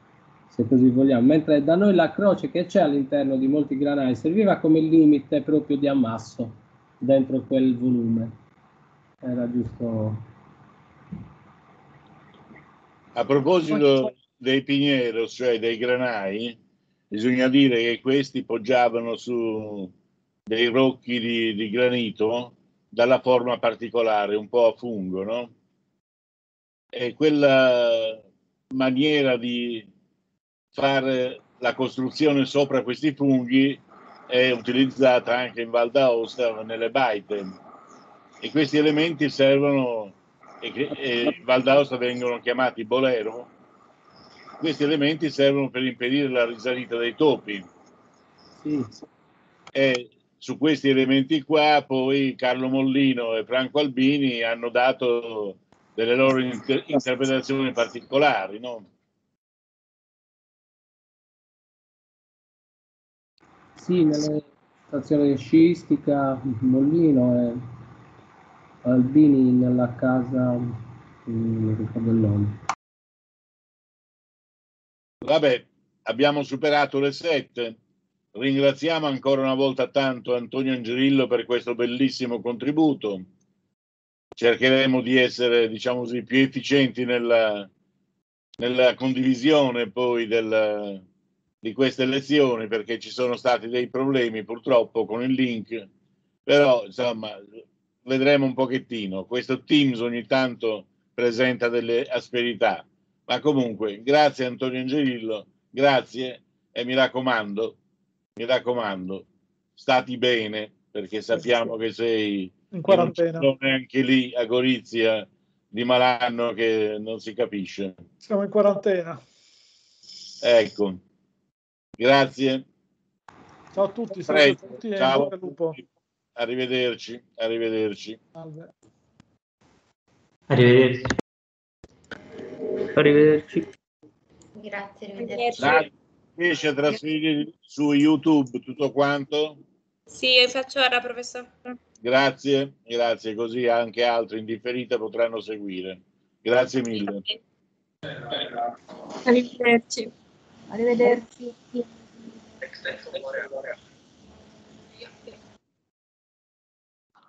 se così vogliamo, mentre da noi la croce che c'è all'interno di molti granai serviva come limite proprio di ammasso dentro quel volume. Era giusto a proposito dei Pinieros, cioè dei granai, bisogna dire che questi poggiavano su dei rocchi di, di granito dalla forma particolare, un po' a fungo, no? E quella maniera di fare la costruzione sopra questi funghi è utilizzata anche in Val d'Aosta nelle baite e questi elementi servono e, e, Val d'Aosta vengono chiamati bolero, questi elementi servono per impedire la risalita dei topi. Sì. E su questi elementi qua poi Carlo Mollino e Franco Albini hanno dato delle loro inter- interpretazioni particolari. No? Sì, nell'estazione sciistica Mollino e Albini nella casa il tabellone. Vabbè, abbiamo superato le sette. Ringraziamo ancora una volta tanto Antonio Angerillo per questo bellissimo contributo. Cercheremo di essere, diciamo così, più efficienti nella, nella condivisione poi del, di queste lezioni perché ci sono stati dei problemi purtroppo con il link, però insomma vedremo un pochettino. Questo Teams ogni tanto presenta delle asperità. Ma comunque, grazie Antonio Angelillo, grazie e mi raccomando, mi raccomando, stati bene perché sappiamo che sei in quarantena. Anche lì a Gorizia di Malanno che non si capisce. Siamo in quarantena. Ecco, grazie. Ciao a tutti, Prego. saluto a tutti Arrivederci, arrivederci. Salve. Arrivederci. Arrivederci. Grazie, arrivederci. Riesci trasferire su YouTube tutto quanto? Sì, faccio ora, professore. Grazie, grazie, così anche altri in differita potranno seguire. Grazie mille. Arrivederci. Arrivederci.